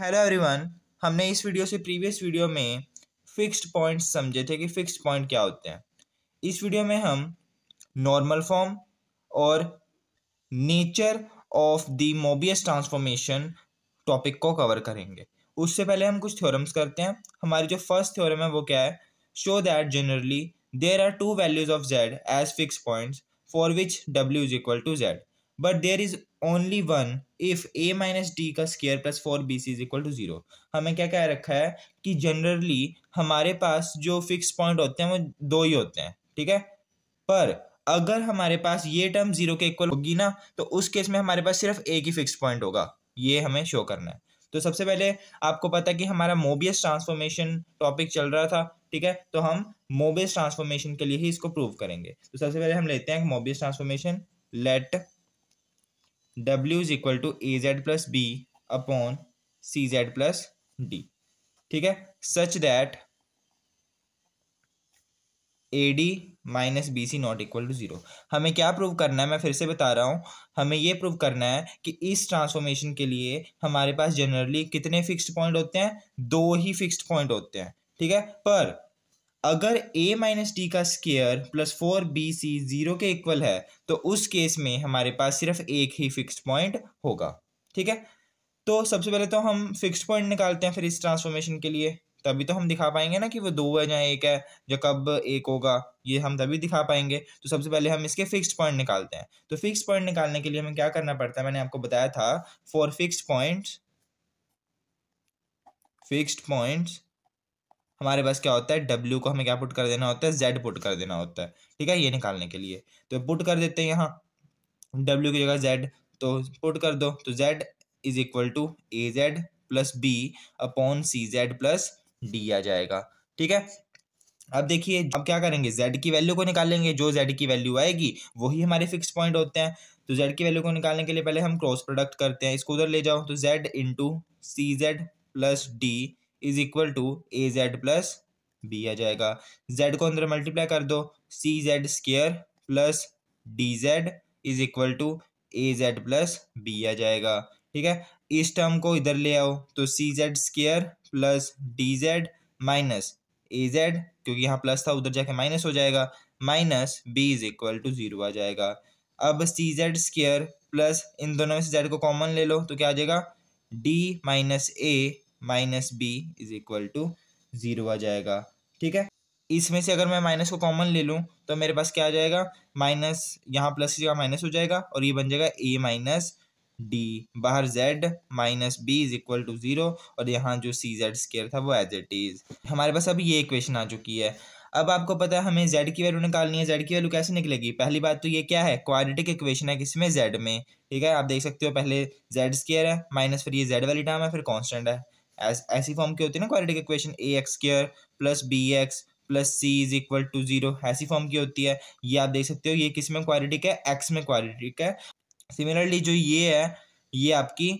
hello everyone हमने इस video से प्रीवियस वीडियो में फिक्स्ड पॉइंट्स समझे थे कि फिक्स्ड पॉइंट क्या होते हैं इस वीडियो में हम नॉर्मल फॉर्म और nature of the Mobius transformation topic को कवर करेंगे उससे पहले हम कुछ थ्योरम्स करते हैं हमारी जो फर्स्ट थ्योरम है वो क्या है show that generally there are two values of Z as fix point for which W is equal to Z but there is only one if A minus D का square plus four B C is equal to zero हमें क्या कह रखा है कि generally हमारे पास जो fix point होते हैं वो दो ही होते हैं ठीक है पर अगर हमारे पास ये टर्म जीरो के इक्वल होगी ना तो उस केस में हमारे पास सिर्फ एक ही फिक्स पॉइंट होगा ये हमें शो करना है तो सबसे पहले आपको पता है कि हमारा मोबियस ट्रांसफॉर्मेशन टॉपिक चल रहा था ठीक है तो हम मोबियस ट्रांसफॉर्मेशन के लिए ही इसको प्रूव करेंगे तो सबसे पहले हम लेते हैं Mobius transformation let W is equal to A Z plus B upon C Z plus D ठीक है such that A D minus B C not equal to zero हमें क्या प्रूव करना है मैं फिर से बता रहा हूँ हमें ये प्रूव करना है कि इस ट्रांसफॉर्मेशन के लिए हमारे पास जनरली कितने फिक्स्ड पॉइंट होते हैं दो ही फिक्स्ड पॉइंट होते हैं ठीक है पर अगर a माइनस टी का square plus four B c zero के इक्वल है तो उस केस में हमारे पास सिर्फ एक ही फिक्स्ड पॉइंट होगा ठीक है तो सबसे पहले तो हम फिक्स्ड पॉइंट निकालते हैं फिर इस ट्रांसफॉर्मेशन के लिए तभी तो हम दिखा पाएंगे ना कि वो दो है जहाँ एक है जो कब एक होगा ये हम तभी दिखा पाएंगे तो सबसे पहले हम इसके फिक्स्ड पॉइंट निकालते हैं तो फिक्स पॉइंट निकालने के लिए हमें क्या करना पड़ता है मैंने आपको बताया था for fix point fix points हमारे पास क्या होता है डब्ल्यू को हमें क्या पुट कर देना होता है जेड पुट कर देना होता है ठीक है ये निकालने के लिए तो पुट कर देते हैं यहाँ डब्ल्यू की जगह जेड तो पुट कर दो तो Z is equal to A Z plus B upon C Z plus d आ जाएगा ठीक है अब देखिए अब क्या करेंगे z की वैल्यू को निकालेंगे जो z की वैल्यू आएगी वही हमारे फिक्स पॉइंट होते हैं तो z की वैल्यू को निकालने के लिए पहले हम क्रॉस प्रोडक्ट करते हैं इसको उधर ले जाओ तो z into c Z plus d is equal to A Z plus b आ जाएगा जेड को अंदर मल्टीप्लाई कर दो c z square plus d z is equal to A Z plus b आ जाएगा ठीक है इस टर्म को इधर ले आओ तो c z square plus d z minus a z क्योंकि यहाँ प्लस था उधर जाके माइनस हो जाएगा minus b is equal to zero आ जाएगा अब सी जेड स्केयर प्लस इन दोनों में से जेड को कॉमन ले लो तो क्या आ जाएगा d minus a minus b is equal to zero आ जाएगा ठीक है इसमें से अगर मैं माइनस को कॉमन ले लूँ तो मेरे पास क्या आ जाएगा माइनस यहाँ प्लस की जगह माइनस हो जाएगा और ये बन जाएगा ए माइनस डी बाहर z minus b is equal to zero और यहाँ जो सी जेड स्केयर था वो एज इट इज़ हमारे पास अब ये इक्वेशन आ चुकी है अब आपको पता है हमें जेड की वैल्यू निकालनी है जेड की वैल्यू कैसे निकलेगी पहली बात तो ये क्या है क्वाड्रेटिक इक्वेशन है किसमें जेड में ठीक है आप देख सकते हो पहले जेड स्केयर है माइनस फिर ये जेड वाली टर्म है फिर कॉन्स्टेंट है ऐसी फॉर्म की होती है ना quadratic equation a x square plus b x plus c is equal to zero ऐसी फॉर्म की होती है ये आप देख सकते हो ये किस में क्वाड्रेटिक है एक्स में क्वाड्रेटिक है सिमिलरली जो ये है ये आपकी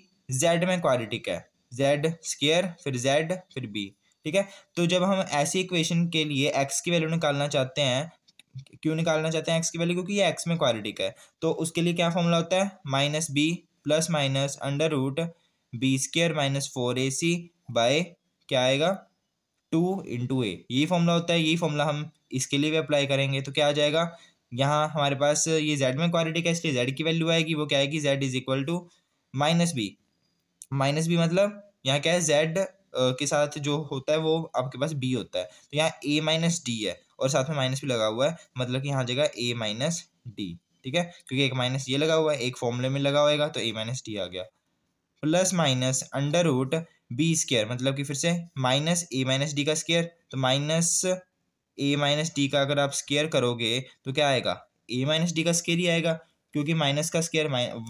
जेड में क्वाड्रेटिक है जेड स्केयर फिर जेड फिर बी ठीक है तो जब हम ऐसी इक्वेशन के लिए एक्स की वैल्यू निकालना चाहते हैं क्यों निकालना चाहते हैं एक्स की वैल्यू क्योंकि ये एक्स में क्वाड्रेटिक है तो उसके लिए क्या फॉर्मूला होता है minus b plus minus under root b square minus four a c by क्या आएगा टू इंटू ए यही फॉर्मूला होता है यही फॉर्मूला हम इसके लिए भी अप्लाई करेंगे तो क्या आ जाएगा यहाँ हमारे पास ये जेड में क्वालिटी है इसलिए जेड की वैल्यू आएगी वो क्या आएगी z is equal to minus b minus b मतलब यहाँ क्या है जेड के साथ जो होता है वो आपके पास बी होता है तो यहाँ ए माइनस डी है और साथ में माइनस भी लगा हुआ है मतलब कि यहाँ जगह ए माइनस डी ठीक है क्योंकि एक माइनस ये लगा हुआ है एक फॉर्मूले में लगा है तो ए माइनस डी आ गया plus minus under root b square मतलब कि फिर से माइनस ए माइनस डी का स्केयर तो माइनस ए माइनस डी का अगर आप स्केयर करोगे तो क्या आएगा ए माइनस डी का स्केयर ही आएगा क्योंकि माइनस का स्केयर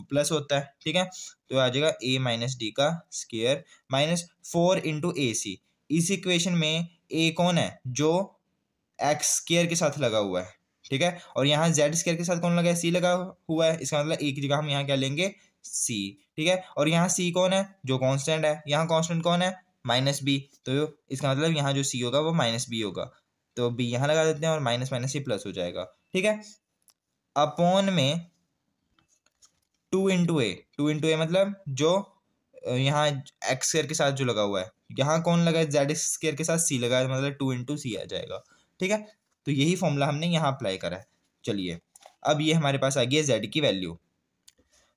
प्लस होता है ठीक है तो आ जाएगा ए माइनस डी का square minus four into a c इस इक्वेशन में ए कौन है जो एक्स स्केयर के साथ लगा हुआ है ठीक है और यहाँ जेड स्केयर के साथ कौन लगा है सी लगा हुआ है इसका मतलब एक जगह हम यहाँ क्या लेंगे सी ठीक है और यहाँ सी कौन है जो कॉन्स्टेंट है यहाँ कॉन्स्टेंट कौन है माइनस बी तो इसका मतलब यहाँ जो सी होगा वो माइनस बी होगा तो बी यहाँ लगा देते हैं और माइनस माइनस सी प्लस हो जाएगा ठीक है अपॉन में two into a two into a मतलब जो यहाँ एक्स स्केयर के साथ जो लगा हुआ है यहाँ कौन लगा है जेड स्केयर के साथ सी लगा है तो मतलब टू इंटू सी आ जाएगा ठीक है तो यही फॉर्मूला हमने यहाँ अप्लाई करा है चलिए अब ये हमारे पास आ गई है जेड की वैल्यू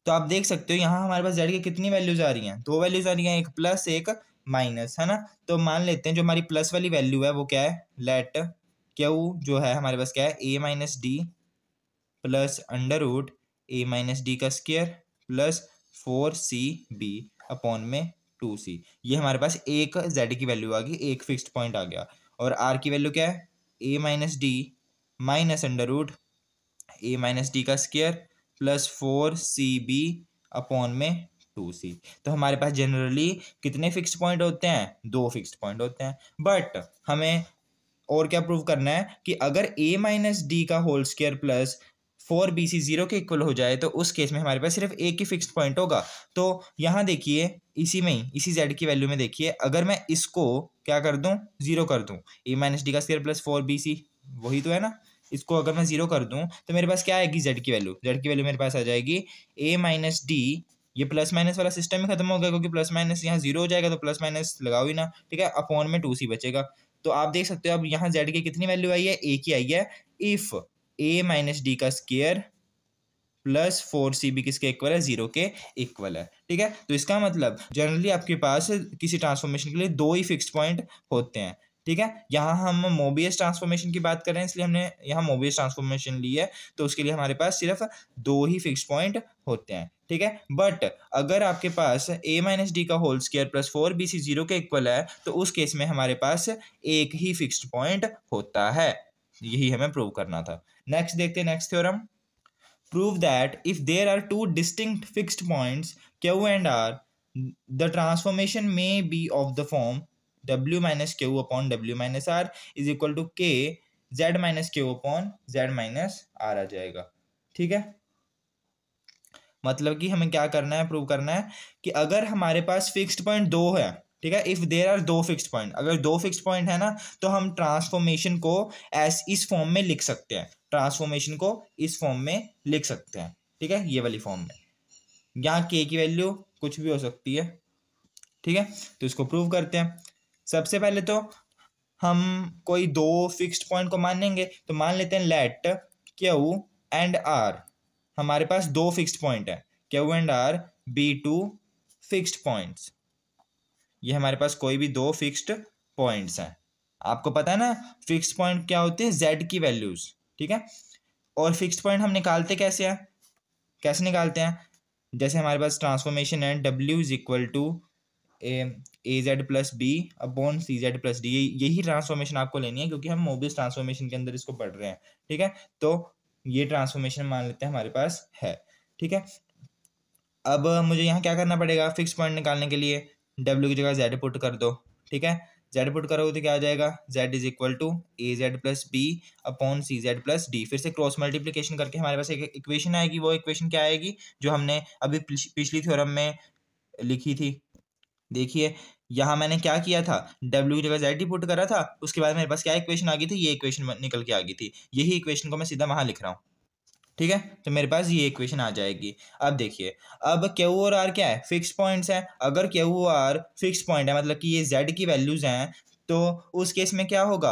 तो आप देख सकते हो यहाँ हमारे पास जेड की कितनी वैल्यूज आ रही हैं दो वैल्यूज आ रही हैं एक प्लस एक माइनस है ना तो मान लेते हैं जो हमारी प्लस वाली वैल्यू है वो क्या है लेट क्यू जो है हमारे पास क्या है a minus d plus under root a minus D का square plus four c b upon में टू सी ये हमारे पास एक जेड की वैल्यू आ गई एक फिक्स पॉइंट आ गया और आर की वैल्यू क्या है a minus d minus under root a minus D का square plus four c b upon में टू सी तो हमारे पास जनरली कितने फिक्स पॉइंट होते हैं दो फिक्स पॉइंट होते हैं बट हमें और क्या प्रूव करना है कि अगर ए माइनस डी का whole square plus four B c zero के इक्वल हो जाए तो उस केस में हमारे पास सिर्फ एक ही फिक्स पॉइंट होगा तो यहाँ देखिए इसी में ही इसी जेड की वैल्यू में देखिए अगर मैं इसको क्या कर दूँ जीरो कर दूँ ए माइनस डी का square plus four B c वही तो है ना इसको अगर मैं ज़ीरो कर दूं तो मेरे पास क्या आएगी जेड की वैल्यू जेड की वैल्यू मेरे पास आ जाएगी ए माइनस डी ये प्लस माइनस वाला सिस्टम ही खत्म हो गया क्योंकि प्लस माइनस यहाँ जीरो हो जाएगा तो प्लस माइनस लगाओ ही ना ठीक है अपॉन में टू सी बचेगा तो आप देख सकते हो अब यहाँ जेड की कितनी वैल्यू आई है ए की आई है इफ़ ए माइनस डी का square plus four c b किसके इक्वल है जीरो के इक्वल है ठीक है तो इसका मतलब जनरली आपके पास किसी ट्रांसफॉर्मेशन के लिए दो ही फिक्स पॉइंट होते हैं ठीक है यहाँ हम मोबियस ट्रांसफॉर्मेशन की बात कर रहे हैं इसलिए हमने यहाँ मोबियस ट्रांसफॉर्मेशन ली है तो उसके लिए हमारे पास सिर्फ दो ही फिक्स पॉइंट होते हैं ठीक है बट अगर आपके पास ए माइनस डी का whole square plus four B c zero के इक्वल है तो उस केस में हमारे पास एक ही फिक्स पॉइंट होता है यही हमें प्रूव करना था नेक्स्ट देखते हैं next theorem prove that if there are two distinct fixed points q and r the transformation may be of the form w minus q upon W minus are is equal to k z minus Q upon Z minus r आ जाएगा ठीक है मतलब कि हमें क्या करना है प्रूव करना है कि अगर हमारे पास फिक्स्ड पॉइंट दो है ठीक है इफ़ देर आर दो फिक्स्ड पॉइंट अगर दो फिक्स्ड पॉइंट है ना तो हम ट्रांसफॉर्मेशन को एस इस फॉर्म में लिख सकते हैं ट्रांसफॉर्मेशन को इस फॉर्म में लिख सकते हैं ठीक है ये वाली फॉर्म में यहाँ के की वैल्यू कुछ भी हो सकती है ठीक है तो इसको प्रूव करते हैं सबसे पहले तो हम कोई दो फिक्स्ड पॉइंट को मानेंगे तो मान लेते हैं लेट क्यू एंड आर हमारे पास दो फिक्स्ड पॉइंट है q and r be two fixed points ये हमारे पास कोई भी दो फिक्स्ड पॉइंट्स हैं आपको पता है ना फिक्स्ड पॉइंट क्या होते हैं जेड की वैल्यूज़ ठीक है और फिक्स्ड पॉइंट हम निकालते कैसे हैं कैसे निकालते हैं जैसे हमारे पास ट्रांसफॉर्मेशन है डब्ल्यू is equal to A Z plus B upon C Z plus d यही ट्रांसफॉर्मेशन आपको लेनी है क्योंकि हम मोबिस ट्रांसफॉर्मेशन के अंदर इसको पढ़ रहे हैं ठीक है तो ये ट्रांसफॉर्मेशन मान लेते हैं हमारे पास है ठीक है अब मुझे यहाँ क्या करना पड़ेगा फिक्स पॉइंट निकालने के लिए डब्ल्यू की जगह जेड पुट कर दो ठीक है जेड पुट करोगे तो क्या आ जाएगा z is equal to A Z plus B upon C Z plus d फिर से क्रॉस मल्टीप्लीकेशन करके हमारे पास एक इक्वेशन आएगी वो इक्वेशन क्या आएगी जो हमने अभी पिछली थ्योरम में लिखी थी देखिए यहाँ मैंने क्या किया था W की जगह जेड पुट करा था उसके बाद मेरे पास क्या इक्वेशन आ गई थी ये इक्वेशन निकल के आ गई थी यही इक्वेशन को मैं सीधा वहाँ लिख रहा हूँ ठीक है तो मेरे पास ये इक्वेशन आ जाएगी अब देखिए अब क्यू और आर क्या है फिक्स पॉइंट्स है अगर क्यू आर फिक्स पॉइंट है मतलब कि ये जेड की वैल्यूज़ हैं तो उस केस में क्या होगा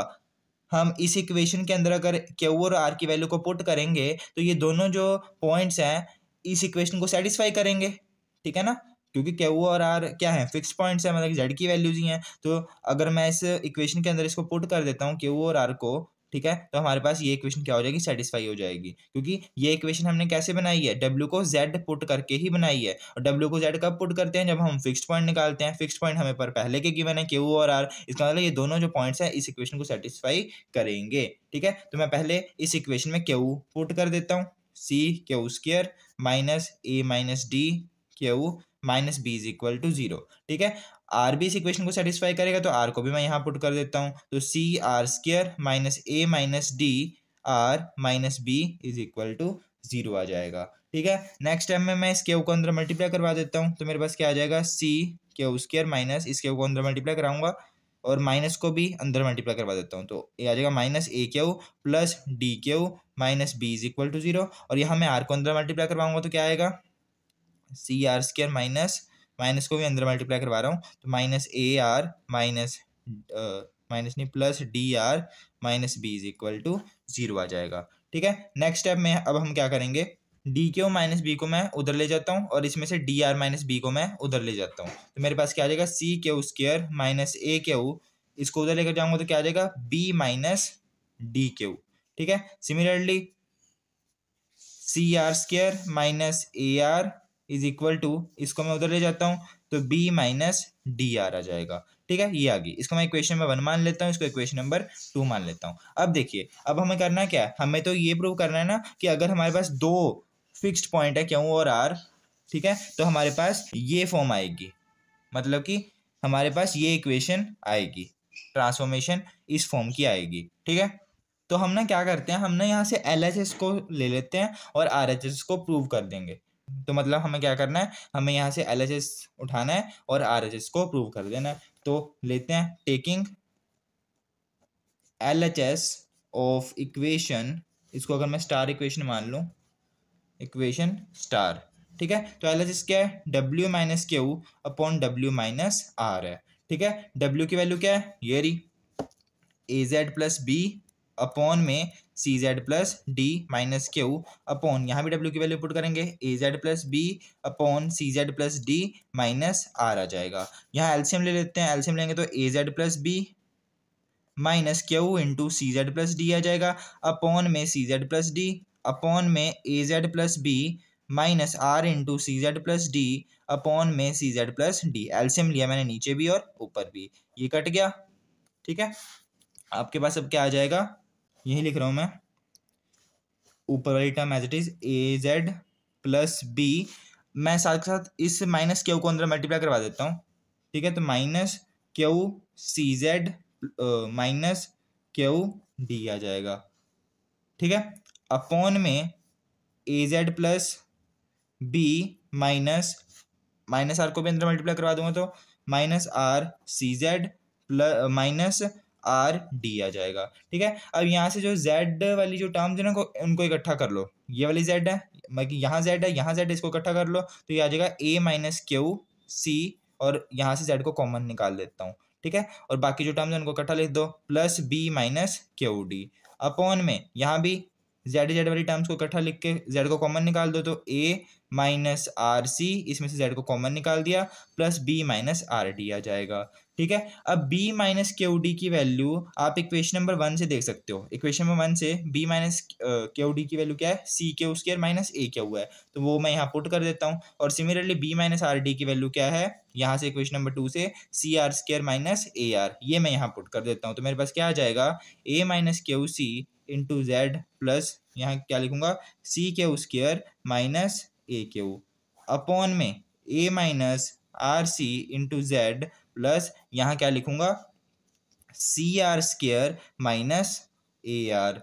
हम इस इक्वेशन के अंदर अगर क्यू और आर की वैल्यू को पुट करेंगे तो ये दोनों जो पॉइंट्स हैं इस इक्वेशन को सेटिस्फाई करेंगे ठीक है ना क्योंकि के ओ और आर क्या है फिक्स पॉइंट्स है मतलब जेड की वैल्यूज ही हैं तो अगर मैं इस इक्वेशन के अंदर इसको पुट कर देता हूँ ओ और आर को ठीक है तो हमारे पास ये इक्वेशन क्या हो जाएगी सेटिस्फाई हो जाएगी क्योंकि ये इक्वेशन हमने कैसे बनाई है डब्ल्यू को जेड पुट करके ही बनाई है और डब्ल्यू को जेड कब पुट करते हैं जब हम फिक्स पॉइंट निकालते हैं फिक्स पॉइंट हमें पर पहले के गिवन है क्यू और आर इसका मतलब ये दोनों जो पॉइंट्स हैं इस इक्वेशन को सेटिस्फाई करेंगे ठीक है तो मैं पहले इस इक्वेशन में क्यू पुट कर देता हूँ c q square minus a minus d q minus b is equal to zero ठीक है आर भी इस इक्वेशन को सेटिस्फाई करेगा तो आर को भी मैं यहाँ पुट कर देता हूँ तो c r square minus a minus d r minus b is equal to zero आ जाएगा ठीक है नेक्स्ट टाइम में मैं इस को अंदर मल्टीप्लाई करवा देता हूँ तो मेरे पास क्या आ जाएगा सी केव स्क्र माइनस इसके को अंदर मल्टीप्लाई कराऊंगा और माइनस को भी अंदर मल्टीप्लाई करवा देता हूँ तो ये आ जाएगा minus a q plus d q minus b is equal to zero और यहाँ मैं आर को अंदर मल्टीप्लाई करवाऊंगा तो क्या आएगा c r square minus minus को भी अंदर मल्टीप्लाई करवा रहा हूँ तो minus a r minus minus नहीं plus d r minus b is equal to zero आ जाएगा ठीक है नेक्स्ट स्टेप में अब हम क्या करेंगे डी क्यू माइनस बी को मैं उधर ले जाता हूँ और इसमें से डी आर माइनस बी को मैं उधर ले जाता हूँ तो मेरे पास क्या आ जाएगा c q square minus a q इसको उधर लेकर जाऊँगा तो क्या आ जाएगा बी माइनस डी क्यू ठीक है similarly c r square minus a r is equal to इसको मैं उधर ले जाता हूँ तो बी माइनस डी आर आ जाएगा ठीक है ये आ गई इसको मैं इक्वेशन नंबर वन मान लेता हूँ इसको इक्वेशन नंबर टू मान लेता हूँ अब देखिए अब हमें करना क्या है हमें तो ये प्रूव करना है ना कि अगर हमारे पास दो फिक्स्ड पॉइंट है क्यों और आर ठीक है तो हमारे पास ये फॉर्म आएगी मतलब कि हमारे पास ये इक्वेशन आएगी ट्रांसफॉर्मेशन इस फॉर्म की आएगी ठीक है तो हम ना क्या करते हैं हम ना यहाँ से एल को ले लेते हैं और आर को प्रूव कर देंगे तो मतलब हमें क्या करना है हमें यहाँ से एल उठाना है और आर को प्रूव कर देना है तो लेते हैं टेकिंग एल ऑफ इक्वेशन इसको अगर मैं स्टार इक्वेशन मान लूँ इक्वेशन स्टार ठीक है तो एल एच एस क्या है W minus Q upon W minus R है ठीक है डब्ल्यू की वैल्यू क्या है ये रही a Z plus B upon में c Z plus d minus Q upon यहाँ भी डब्ल्यू की वैल्यू पुट करेंगे a Z plus B upon C Z plus d minus r आ जाएगा यहाँ एल्सियम ले लेते हैं एल्सियम लेंगे तो a Z plus b minus q into c Z plus d आ जाएगा अपॉन में c Z plus d upon में a Z plus b minus r into c Z plus d upon में c Z plus d LCM लिया मैंने नीचे भी और ऊपर भी ये कट गया ठीक है आपके पास अब क्या आ जाएगा यही लिख रहा हूँ मैं ऊपर वाली term as it is a Z plus b मैं साथ के साथ इस माइनस क्यू को अंदर मल्टीप्लाई करवा देता हूँ ठीक है तो minus q c z minus q d आ जाएगा ठीक है अपॉन में a Z plus b minus minus r को भी अंदर मल्टीप्लाई करवा दूंगा तो minus r c Z plus minus r d आ जाएगा ठीक है अब यहाँ से जो जेड वाली जो टर्म्स है ना उनको इकट्ठा कर लो ये वाली जेड है बाकी मतलब यहाँ जेड है यहाँ जेड इसको इकट्ठा कर लो तो ये आ जाएगा ए माइनस क्यू सी और यहाँ से जेड को कॉमन निकाल देता हूँ ठीक है और बाकी जो टर्म्स है उनको इकट्ठा लिख दो plus b minus q d upon में यहाँ भी जेड जेड वाली टर्म्स को इकट्ठा लिख के जेड को कॉमन निकाल दो तो ए माइनस आर सी इसमें से जेड को कॉमन निकाल दिया plus b minus r d आ जाएगा ठीक है अब बी माइनस क्यू डी की वैल्यू आप इक्वेशन नंबर वन से देख सकते हो इक्वेशन नंबर वन से बी माइनस क्यू डी की वैल्यू क्या है c q square minus a क्या हुआ है तो वो मैं यहाँ पुट कर देता हूँ और similarly b minus r d की वैल्यू क्या है यहाँ से इक्वेशन नंबर टू से c r square minus a r ये मैं यहाँ पुट कर देता हूँ तो मेरे पास क्या आ जाएगा a minus q c into Z plus यहाँ क्या लिखूंगा सी के ओ माइनस ए के ओ अपॉन में a minus r c into Z plus यहाँ क्या लिखूंगा c r square minus a r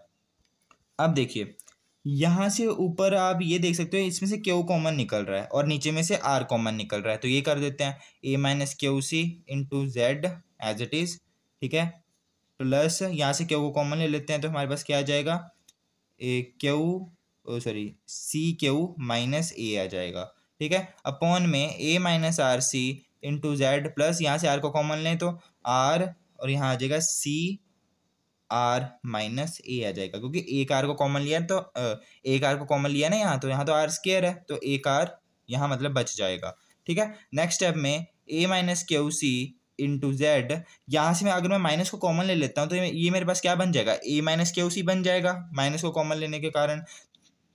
अब देखिए यहाँ से ऊपर आप ये देख सकते हो इसमें से क्यू कॉमन निकल रहा है और नीचे में से आर कॉमन निकल रहा है तो ये कर देते हैं a minus q c into z as it is ठीक है प्लस यहाँ से क्यू को कॉमन ले लेते हैं तो हमारे पास क्या आ जाएगा a q sorry c q minus a आ जाएगा ठीक है अपॉन में a minus r c into Z plus यहाँ से आर को कॉमन लें तो आर और यहाँ आ जाएगा सी आर माइनस ए आ जाएगा क्योंकि एक आर को कॉमन लिया तो एक आर को कॉमन लिया ना यहाँ तो यहाँ तो आर स्केयर है तो एक आर यहाँ मतलब बच जाएगा ठीक है नेक्स्ट स्टेप में a minus q c into z यहाँ से मैं अगर मैं माइनस को कॉमन ले लेता हूँ तो ये मेरे पास क्या बन जाएगा ए माइनस के उसी बन जाएगा माइनस को कॉमन लेने के कारण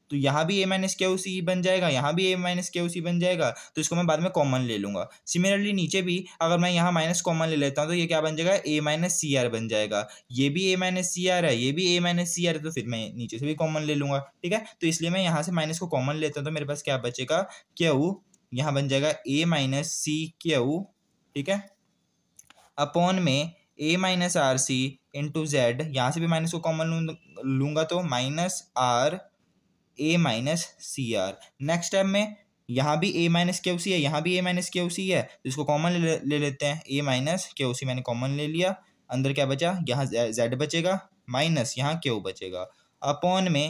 तो यहाँ भी ए माइनस के उसी बन जाएगा यहाँ भी ए माइनस के उसी बन जाएगा तो इसको मैं बाद में कॉमन ले लूँगा सिमिलरली नीचे भी अगर मैं यहाँ माइनस कॉमन ले लेता हूँ तो ये क्या बन जाएगा ए माइनस सी आर बन जाएगा ये भी ए माइनस सी आर है ये भी ए माइनस सी आर है तो फिर मैं नीचे से भी कॉमन ले लूँगा ठीक है तो इसलिए मैं यहाँ से माइनस को कॉमन लेता हूँ तो मेरे पास क्या बचेगा क्यू यहाँ बन जाएगा ए माइनस सी क्यू ठीक है अपॉन में a minus r c into z यहाँ से भी माइनस को कॉमन लू लूंगा तो minus r a minus c r next step में यहाँ भी ए माइनस के सी है यहाँ भी ए माइनस के सी है तो इसको कॉमन ले, ले लेते हैं ए माइनस के सी मैंने कॉमन ले लिया अंदर क्या बचा यहाँ जेड बचेगा माइनस यहाँ ओ बचेगा अपॉन में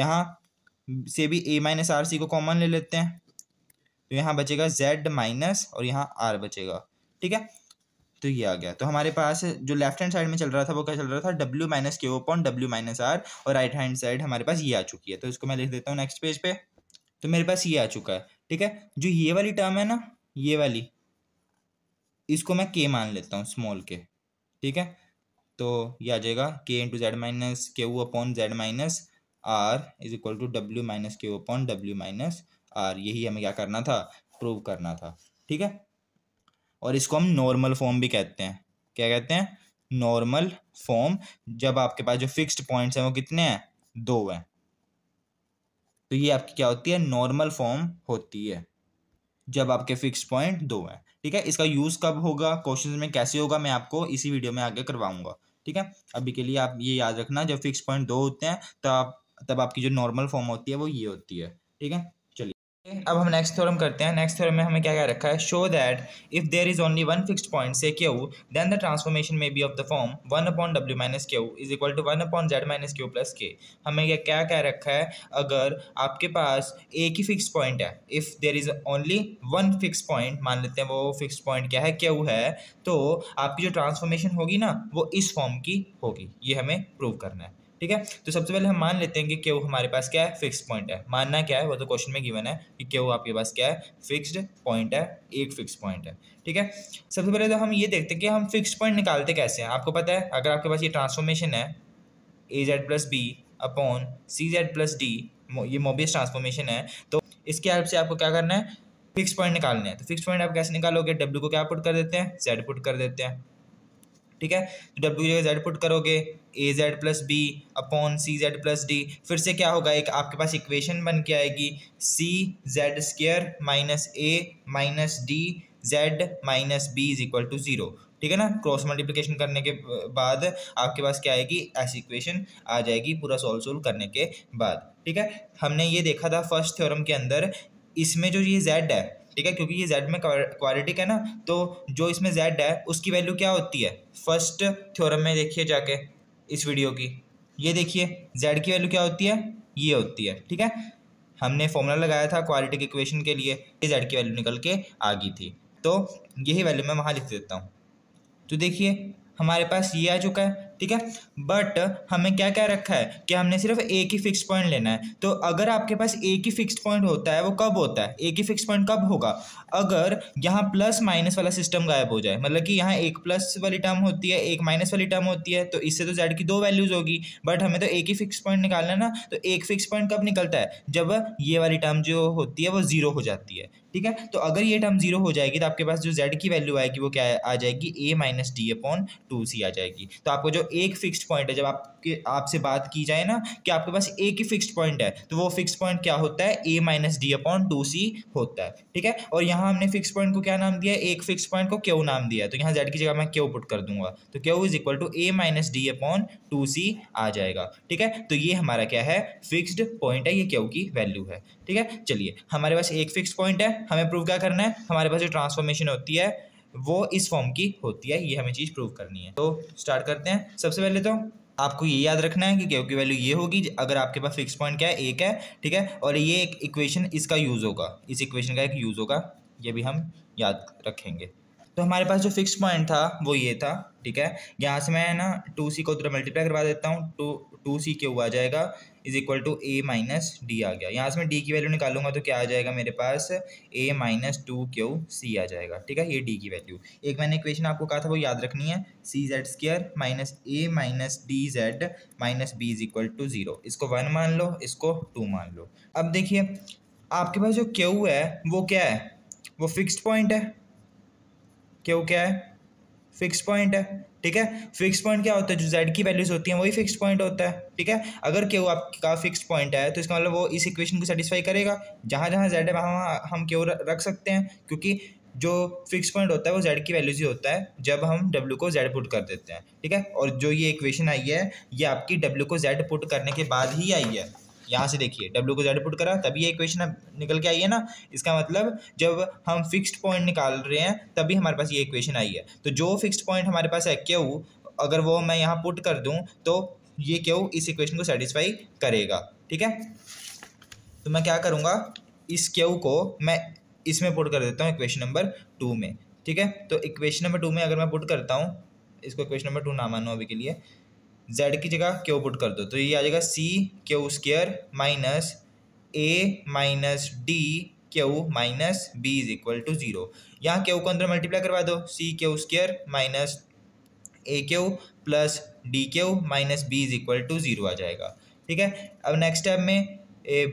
यहाँ से भी ए माइनस आर सी को कॉमन ले लेते हैं तो यहाँ बचेगा जेड माइनस और यहाँ आर बचेगा ठीक है तो ये आ गया तो हमारे पास जो लेफ्ट हैंड साइड में चल रहा था वो क्या चल रहा था W minus K upon W minus R और राइट हैंड साइड हमारे पास ये आ चुकी है तो इसको मैं लिख देता हूँ नेक्स्ट पेज पे तो मेरे पास ये आ चुका है ठीक है जो ये वाली टर्म है ना ये वाली इसको मैं के मान लेता हूँ स्मॉल के ठीक है तो ये आ जाएगा के into Z minus K O upon Z minus are is equal to W minus K O upon W minus R यही हमें क्या करना था प्रूव करना था ठीक है और इसको हम नॉर्मल फॉर्म भी कहते हैं क्या कहते हैं नॉर्मल फॉर्म जब आपके पास जो फिक्स्ड पॉइंट्स हैं वो कितने हैं दो हैं तो ये आपकी क्या होती है नॉर्मल फॉर्म होती है जब आपके फिक्स पॉइंट दो हैं ठीक है इसका यूज़ कब होगा क्वेश्चन में कैसे होगा मैं आपको इसी वीडियो में आगे करवाऊंगा ठीक है अभी के लिए आप ये याद रखना जब फिक्स पॉइंट दो होते हैं तब तब आपकी जो नॉर्मल फॉर्म होती है वो ये होती है ठीक है अब हम नेक्स्ट थ्योरम करते हैं नेक्स्ट थ्योरम में हमें क्या क्या रखा है show that if there is only one fixed point say q then the transformation may be of the form one upon W minus q is equal to one upon Z minus q plus k हमें यह क्या क्या रखा है अगर आपके पास एक ही फिक्स पॉइंट है if there is only one fix point मान लेते हैं वो फिक्स पॉइंट क्या है क्यू है तो आपकी जो ट्रांसफॉर्मेशन होगी ना वो इस फॉर्म की होगी ये हमें प्रूव करना है ठीक है तो सबसे पहले हम मान लेते हैं कि क्यू हमारे पास क्या है फिक्स पॉइंट है मानना क्या है वो तो क्वेश्चन में गिवन है कि क्यू आपके पास क्या है फिक्स्ड पॉइंट है एक फिक्स पॉइंट है ठीक है सबसे पहले तो हम ये देखते हैं कि हम फिक्स पॉइंट निकालते कैसे हैं आपको पता है अगर आपके पास ये ट्रांसफॉर्मेशन है a Z plus B upon C Z plus d ये मोबियस ट्रांसफॉर्मेशन है तो इसके हेल्प से आपको क्या करना है फिक्स पॉइंट निकालना है तो फिक्स पॉइंट आप कैसे निकालोगे डब्ल्यू को क्या पुट कर देते हैं जेड पुट कर देते हैं ठीक है तो डब्ल्यू जगह जेड पुट करोगे a Z plus B upon C Z plus d फिर से क्या होगा एक आपके पास इक्वेशन बन के आएगी c z square minus a minus d z minus b is equal to zero ठीक है ना क्रॉस मल्टीप्लिकेशन करने के बाद आपके पास क्या आएगी ऐसी इक्वेशन आ जाएगी पूरा सोल्व सोल्व करने के बाद ठीक है हमने ये देखा था फर्स्ट थ्योरम के अंदर इसमें जो ये जेड है ठीक है क्योंकि ये जेड में क्वाड्रेटिक है ना तो जो इसमें जेड है उसकी वैल्यू क्या होती है फर्स्ट थ्योरम में देखिए जाके इस वीडियो की ये देखिए जेड की वैल्यू क्या होती है ये होती है ठीक है हमने फॉर्मूला लगाया था क्वालिटी के इक्वेशन के लिए ये जेड की वैल्यू निकल के आ गई थी तो यही वैल्यू मैं वहाँ लिख देता हूँ तो देखिए हमारे पास ये आ चुका है ठीक है बट हमें क्या क्या रखा है कि हमने सिर्फ एक ही फिक्स पॉइंट लेना है तो अगर आपके पास एक ही फिक्स पॉइंट होता है वो कब होता है एक ही फिक्स पॉइंट कब होगा अगर यहाँ प्लस माइनस वाला सिस्टम गायब हो जाए मतलब कि यहाँ एक प्लस वाली टर्म होती है एक माइनस वाली टर्म होती है तो इससे तो जेड की दो वैल्यूज होगी बट हमें तो एक ही फिक्स पॉइंट निकालना है ना तो एक फिक्स पॉइंट कब निकलता है जब ये वाली टर्म जो होती है वो ज़ीरो हो जाती है ठीक है तो अगर ये टर्म जीरो हो जाएगी तो आपके पास जो जेड की वैल्यू आएगी वो क्या आ जाएगी a minus d upon two c आ जाएगी तो आपको जो एक फिक्स्ड पॉइंट है जब आप आपके आपसे बात की जाए ना कि आपके पास ए की फिक्स पॉइंट है तो वो फिक्स पॉइंट क्या होता है a minus d upon two c होता है ठीक है और यहाँ हमने फिक्स पॉइंट को क्या नाम दिया एक फिक्स पॉइंट को क्यों नाम दिया तो यहाँ जेड की जगह मैं क्यों पुट कर दूंगा तो q is equal to A minus d upon two c आ जाएगा ठीक है तो ये हमारा क्या है फिक्सड पॉइंट है ये क्यों की वैल्यू है ठीक है चलिए हमारे पास एक फिक्स पॉइंट है हमें प्रूव क्या करना है हमारे पास जो ट्रांसफॉर्मेशन होती है वो इस फॉर्म की होती है ये हमें चीज़ प्रूव करनी है तो स्टार्ट करते हैं सबसे पहले तो आपको ये याद रखना है कि क्यों की वैल्यू ये होगी अगर आपके पास फिक्स पॉइंट क्या है एक है ठीक है और ये एक इक्वेशन इसका यूज़ होगा इस इक्वेशन का एक यूज़ होगा ये भी हम याद रखेंगे तो हमारे पास जो फिक्स पॉइंट था वो ये था ठीक है यहाँ से मैं ना टू सी को उधर मल्टीप्लाई करवा देता हूँ टू टू सी के आ जाएगा is equal to A minus D आ गया यहाँ से मैं डी की वैल्यू निकालूंगा तो क्या आ जाएगा मेरे पास a minus two q c आ जाएगा ठीक है ये डी की वैल्यू एक मैंने इक्वेशन आपको कहा था वो याद रखनी है c z square minus a minus d z minus b is equal to zero इसको वन मान लो इसको टू मान लो अब देखिए आपके पास जो क्यू है वो क्या है वो फिक्स्ड पॉइंट है क्यू क्या है फिक्स पॉइंट है ठीक है फिक्स पॉइंट क्या होता है जो जेड की वैल्यूज होती हैं वही फिक्स पॉइंट होता है ठीक है अगर क्यों आपका फिक्स पॉइंट है तो इसका मतलब वो इस इक्वेशन को सेटिस्फाई करेगा जहाँ जहाँ जेड है वहाँ वहाँ हम क्यों रख सकते हैं क्योंकि जो फिक्स पॉइंट होता है वो जेड की वैल्यूज ही होता है जब हम डब्ल्यू को जेड पुट कर देते हैं ठीक है और जो ये इक्वेशन आई है ये आपकी डब्ल्यू को जेड पुट करने के बाद ही आई है यहाँ से देखिए डब्ल्यू को जेड पुट करा तभी ये इक्वेशन निकल के आई है ना इसका मतलब जब हम फिक्स्ड पॉइंट निकाल रहे हैं तभी हमारे पास ये इक्वेशन आई है तो जो फिक्स्ड पॉइंट हमारे पास है क्यू अगर वो मैं यहाँ पुट कर दूँ तो ये क्यू इस इक्वेशन को सेटिस्फाई करेगा ठीक है तो मैं क्या करूँगा इस क्यू को मैं इसमें पुट कर देता हूँ इक्वेशन नंबर टू में ठीक है तो इक्वेशन नंबर टू में अगर मैं पुट करता हूँ इसको इक्वेशन नंबर टू ना मानूँ अभी के लिए जेड की जगह क्यू पुट कर दो तो ये आ जाएगा c q square minus a minus d q minus b is equal to zero यहाँ क्यू को अंदर मल्टीप्लाई करवा दो c q square minus a q plus d q minus b is equal to zero आ जाएगा ठीक है अब नेक्स्ट स्टेप में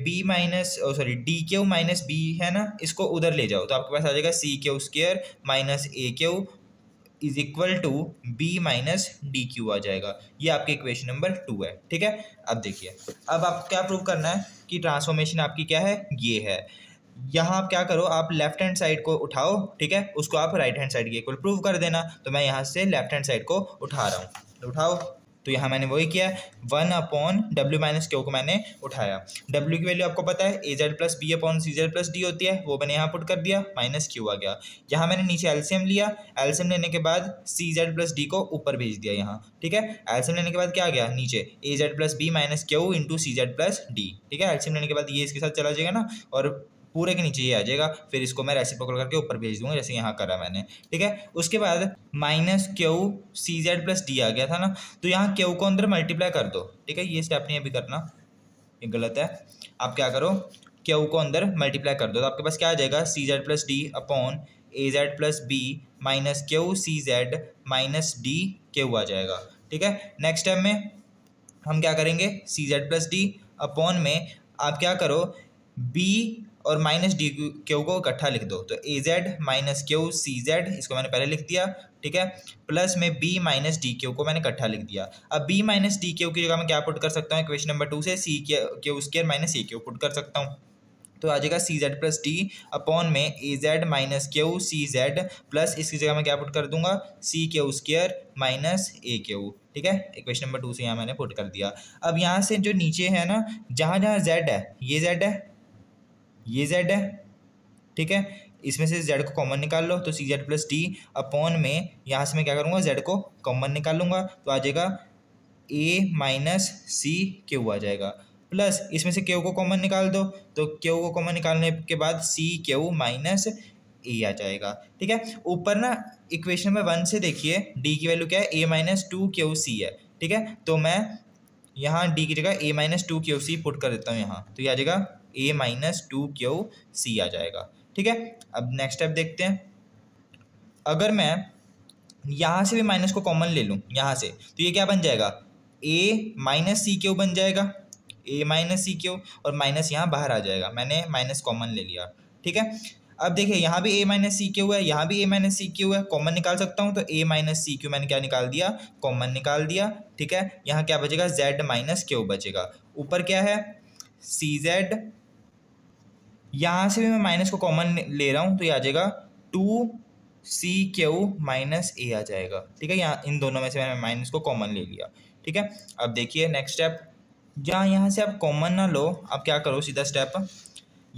b minus sorry d q minus b है ना इसको उधर ले जाओ तो आपके पास आ जाएगा c q square minus a q is equal to b minus d q आ जाएगा ये आपके इक्वेशन नंबर टू है ठीक है अब देखिए अब आप क्या प्रूव करना है कि ट्रांसफॉर्मेशन आपकी क्या है ये है यहाँ आप क्या करो आप लेफ्ट हैंड साइड को उठाओ ठीक है उसको आप राइट हैंड साइड के इक्वल प्रूव कर देना तो मैं यहाँ से लेफ्ट हैंड साइड को उठा रहा हूँ उठाओ तो यहाँ मैंने वही किया one upon W minus q को मैंने उठाया डब्ल्यू की वैल्यू आपको पता है a Z plus B upon C Z plus d होती है वो मैंने यहाँ पुट कर दिया माइनस क्यू आ गया यहाँ मैंने नीचे एल्सियम लिया एल्सियम लेने के बाद सी जेड प्लस डी को ऊपर भेज दिया यहाँ ठीक है एल्सियम लेने के बाद क्या आ गया नीचे a Z plus b minus q into c Z plus D ठीक है एल्सियम लेने के बाद ये इसके साथ चला जाएगा ना और पूरे के नीचे ये आ जाएगा फिर इसको मैं पकड़ करके ऊपर भेज दूंगा जैसे यहाँ करा मैंने ठीक है उसके बाद minus q c Z plus d आ गया था ना तो यहाँ क्यू को अंदर मल्टीप्लाई कर दो ठीक है ये स्टेप नहीं अभी करना ये गलत है आप क्या करो क्यू को अंदर मल्टीप्लाई कर दो तो आपके पास क्या आ जाएगा c Z plus d upon a Z plus b minus q c z minus d q आ जाएगा ठीक है नेक्स्ट स्टेप में हम क्या करेंगे c Z plus d upon में आप क्या करो बी और माइनस डी क्यू को इकट्ठा लिख दो तो a z minus q c z इसको मैंने पहले लिख दिया ठीक है प्लस में बी माइनस डी क्यू को मैंने इकट्ठा लिख दिया अब बी माइनस डी क्यू की जगह मैं क्या पुट कर सकता हूँ क्वेश्चन नंबर टू से c q square minus a q put कर सकता हूँ तो आ जाएगा c Z plus d upon में a z minus q c Z plus इसकी जगह मैं क्या पुट कर दूंगा c q square minus a q ठीक है इक्वेशन नंबर टू से यहाँ मैंने पुट कर दिया अब यहाँ से जो नीचे है ना जहाँ जहाँ जेड है ये जेड है ये जेड है ठीक है इसमें से जेड को कॉमन निकाल लो तो c Z plus d upon में यहाँ से मैं क्या करूँगा जेड को कॉमन निकाल लूँगा तो आ जाएगा ए माइनस सी क्यू आ जाएगा प्लस इसमें से क्यू को कॉमन निकाल दो तो क्यू को कॉमन निकालने के बाद सी क्यू माइनस ए आ जाएगा ठीक है ऊपर ना इक्वेशन में वन से देखिए डी की वैल्यू क्या है a minus two q c है ठीक है तो मैं यहाँ डी की जगह a minus two q c put कर देता हूँ यहाँ तो ये आ जाएगा a minus two q c आ जाएगा ठीक है अब नेक्स्ट स्टेप देखते हैं अगर मैं यहाँ से भी माइनस को कॉमन ले लूँ यहाँ से तो ये क्या बन जाएगा ए माइनस सी क्यू बन जाएगा ए माइनस सी क्यू और माइनस यहाँ बाहर आ जाएगा मैंने माइनस कॉमन ले लिया ठीक है अब देखिए यहाँ भी ए माइनस सी क्यू है यहाँ भी ए माइनस सी क्यू है कॉमन निकाल सकता हूँ तो ए माइनस सी क्यू मैंने क्या निकाल दिया कॉमन निकाल दिया ठीक है यहाँ क्या बचेगा जेड माइनस क्यू बचेगा ऊपर क्या है सी जेड यहाँ से भी मैं माइनस को कॉमन ले रहा हूँ तो ये आ जाएगा two c q minus a आ जाएगा ठीक है यहाँ इन दोनों में से मैंने माइनस को कॉमन ले लिया ठीक है अब देखिए नेक्स्ट स्टेप जहाँ यहाँ से आप कॉमन ना लो आप क्या करो सीधा स्टेप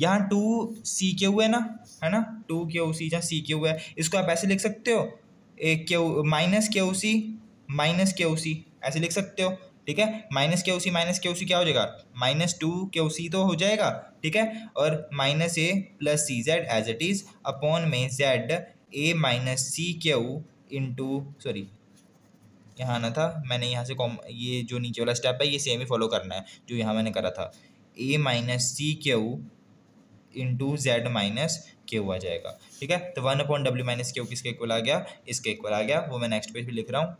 यहाँ टू सी क्यू है ना है ना टू क्यू सी जहाँ सी क्यू है इसको आप ऐसे लिख सकते हो a q minus q c minus q c ऐसे लिख सकते हो ठीक है माइनस के ओसी माइनस के उसी क्या हो जाएगा माइनस टू के ओसी तो हो जाएगा ठीक है और minus a plus c z as it is upon में z a minus c q into sorry यहाँ आना था मैंने यहाँ से कॉम ये जो नीचे वाला स्टेप है ये सेम ही फॉलो करना है जो यहाँ मैंने करा था a minus c q into Z minus q आ जाएगा ठीक है तो one upon W minus q किसके इक्वल आ गया इसके इक्वल आ गया वो मैं नेक्स्ट पेज पे लिख रहा हूँ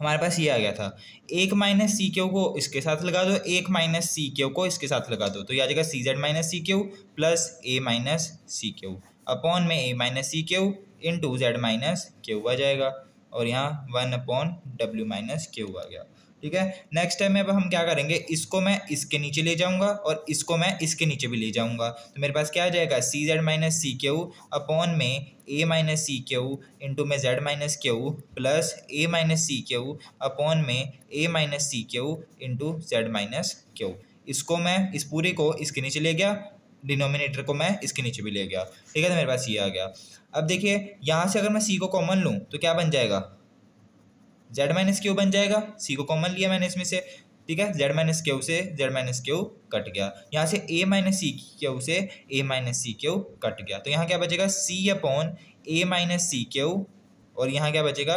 हमारे पास ये आ गया था एक माइनस सी क्यू को इसके साथ लगा दो एक माइनस सी क्यू को इसके साथ लगा दो तो ये आ जाएगा c z minus c q plus a minus c q upon में a minus c q into z minus q आ जाएगा और यहाँ one upon W minus q आ गया ठीक है नेक्स्ट टाइम में अब हम क्या करेंगे इसको मैं इसके नीचे ले जाऊंगा और इसको मैं इसके नीचे भी ले जाऊंगा तो मेरे पास क्या आ जाएगा c z minus c q upon में a minus c q into में Z minus q plus a minus c q upon में a minus c q into Z minus q इसको मैं इस पूरे को इसके नीचे ले गया डिनोमिनेटर को मैं इसके नीचे भी ले गया ठीक है तो मेरे पास ये आ गया अब देखिए यहाँ से अगर मैं सी को कॉमन लूँ तो क्या बन जाएगा जेड माइनस क्यू बन जाएगा सी को कॉमन लिया मैंने इसमें से ठीक है जेड माइनस क्यू से जेड माइनस क्यू कट गया यहाँ से ए माइनस सी क्यू से a minus c q cut गया तो यहाँ क्या बचेगा c upon a minus c q और यहाँ क्या बचेगा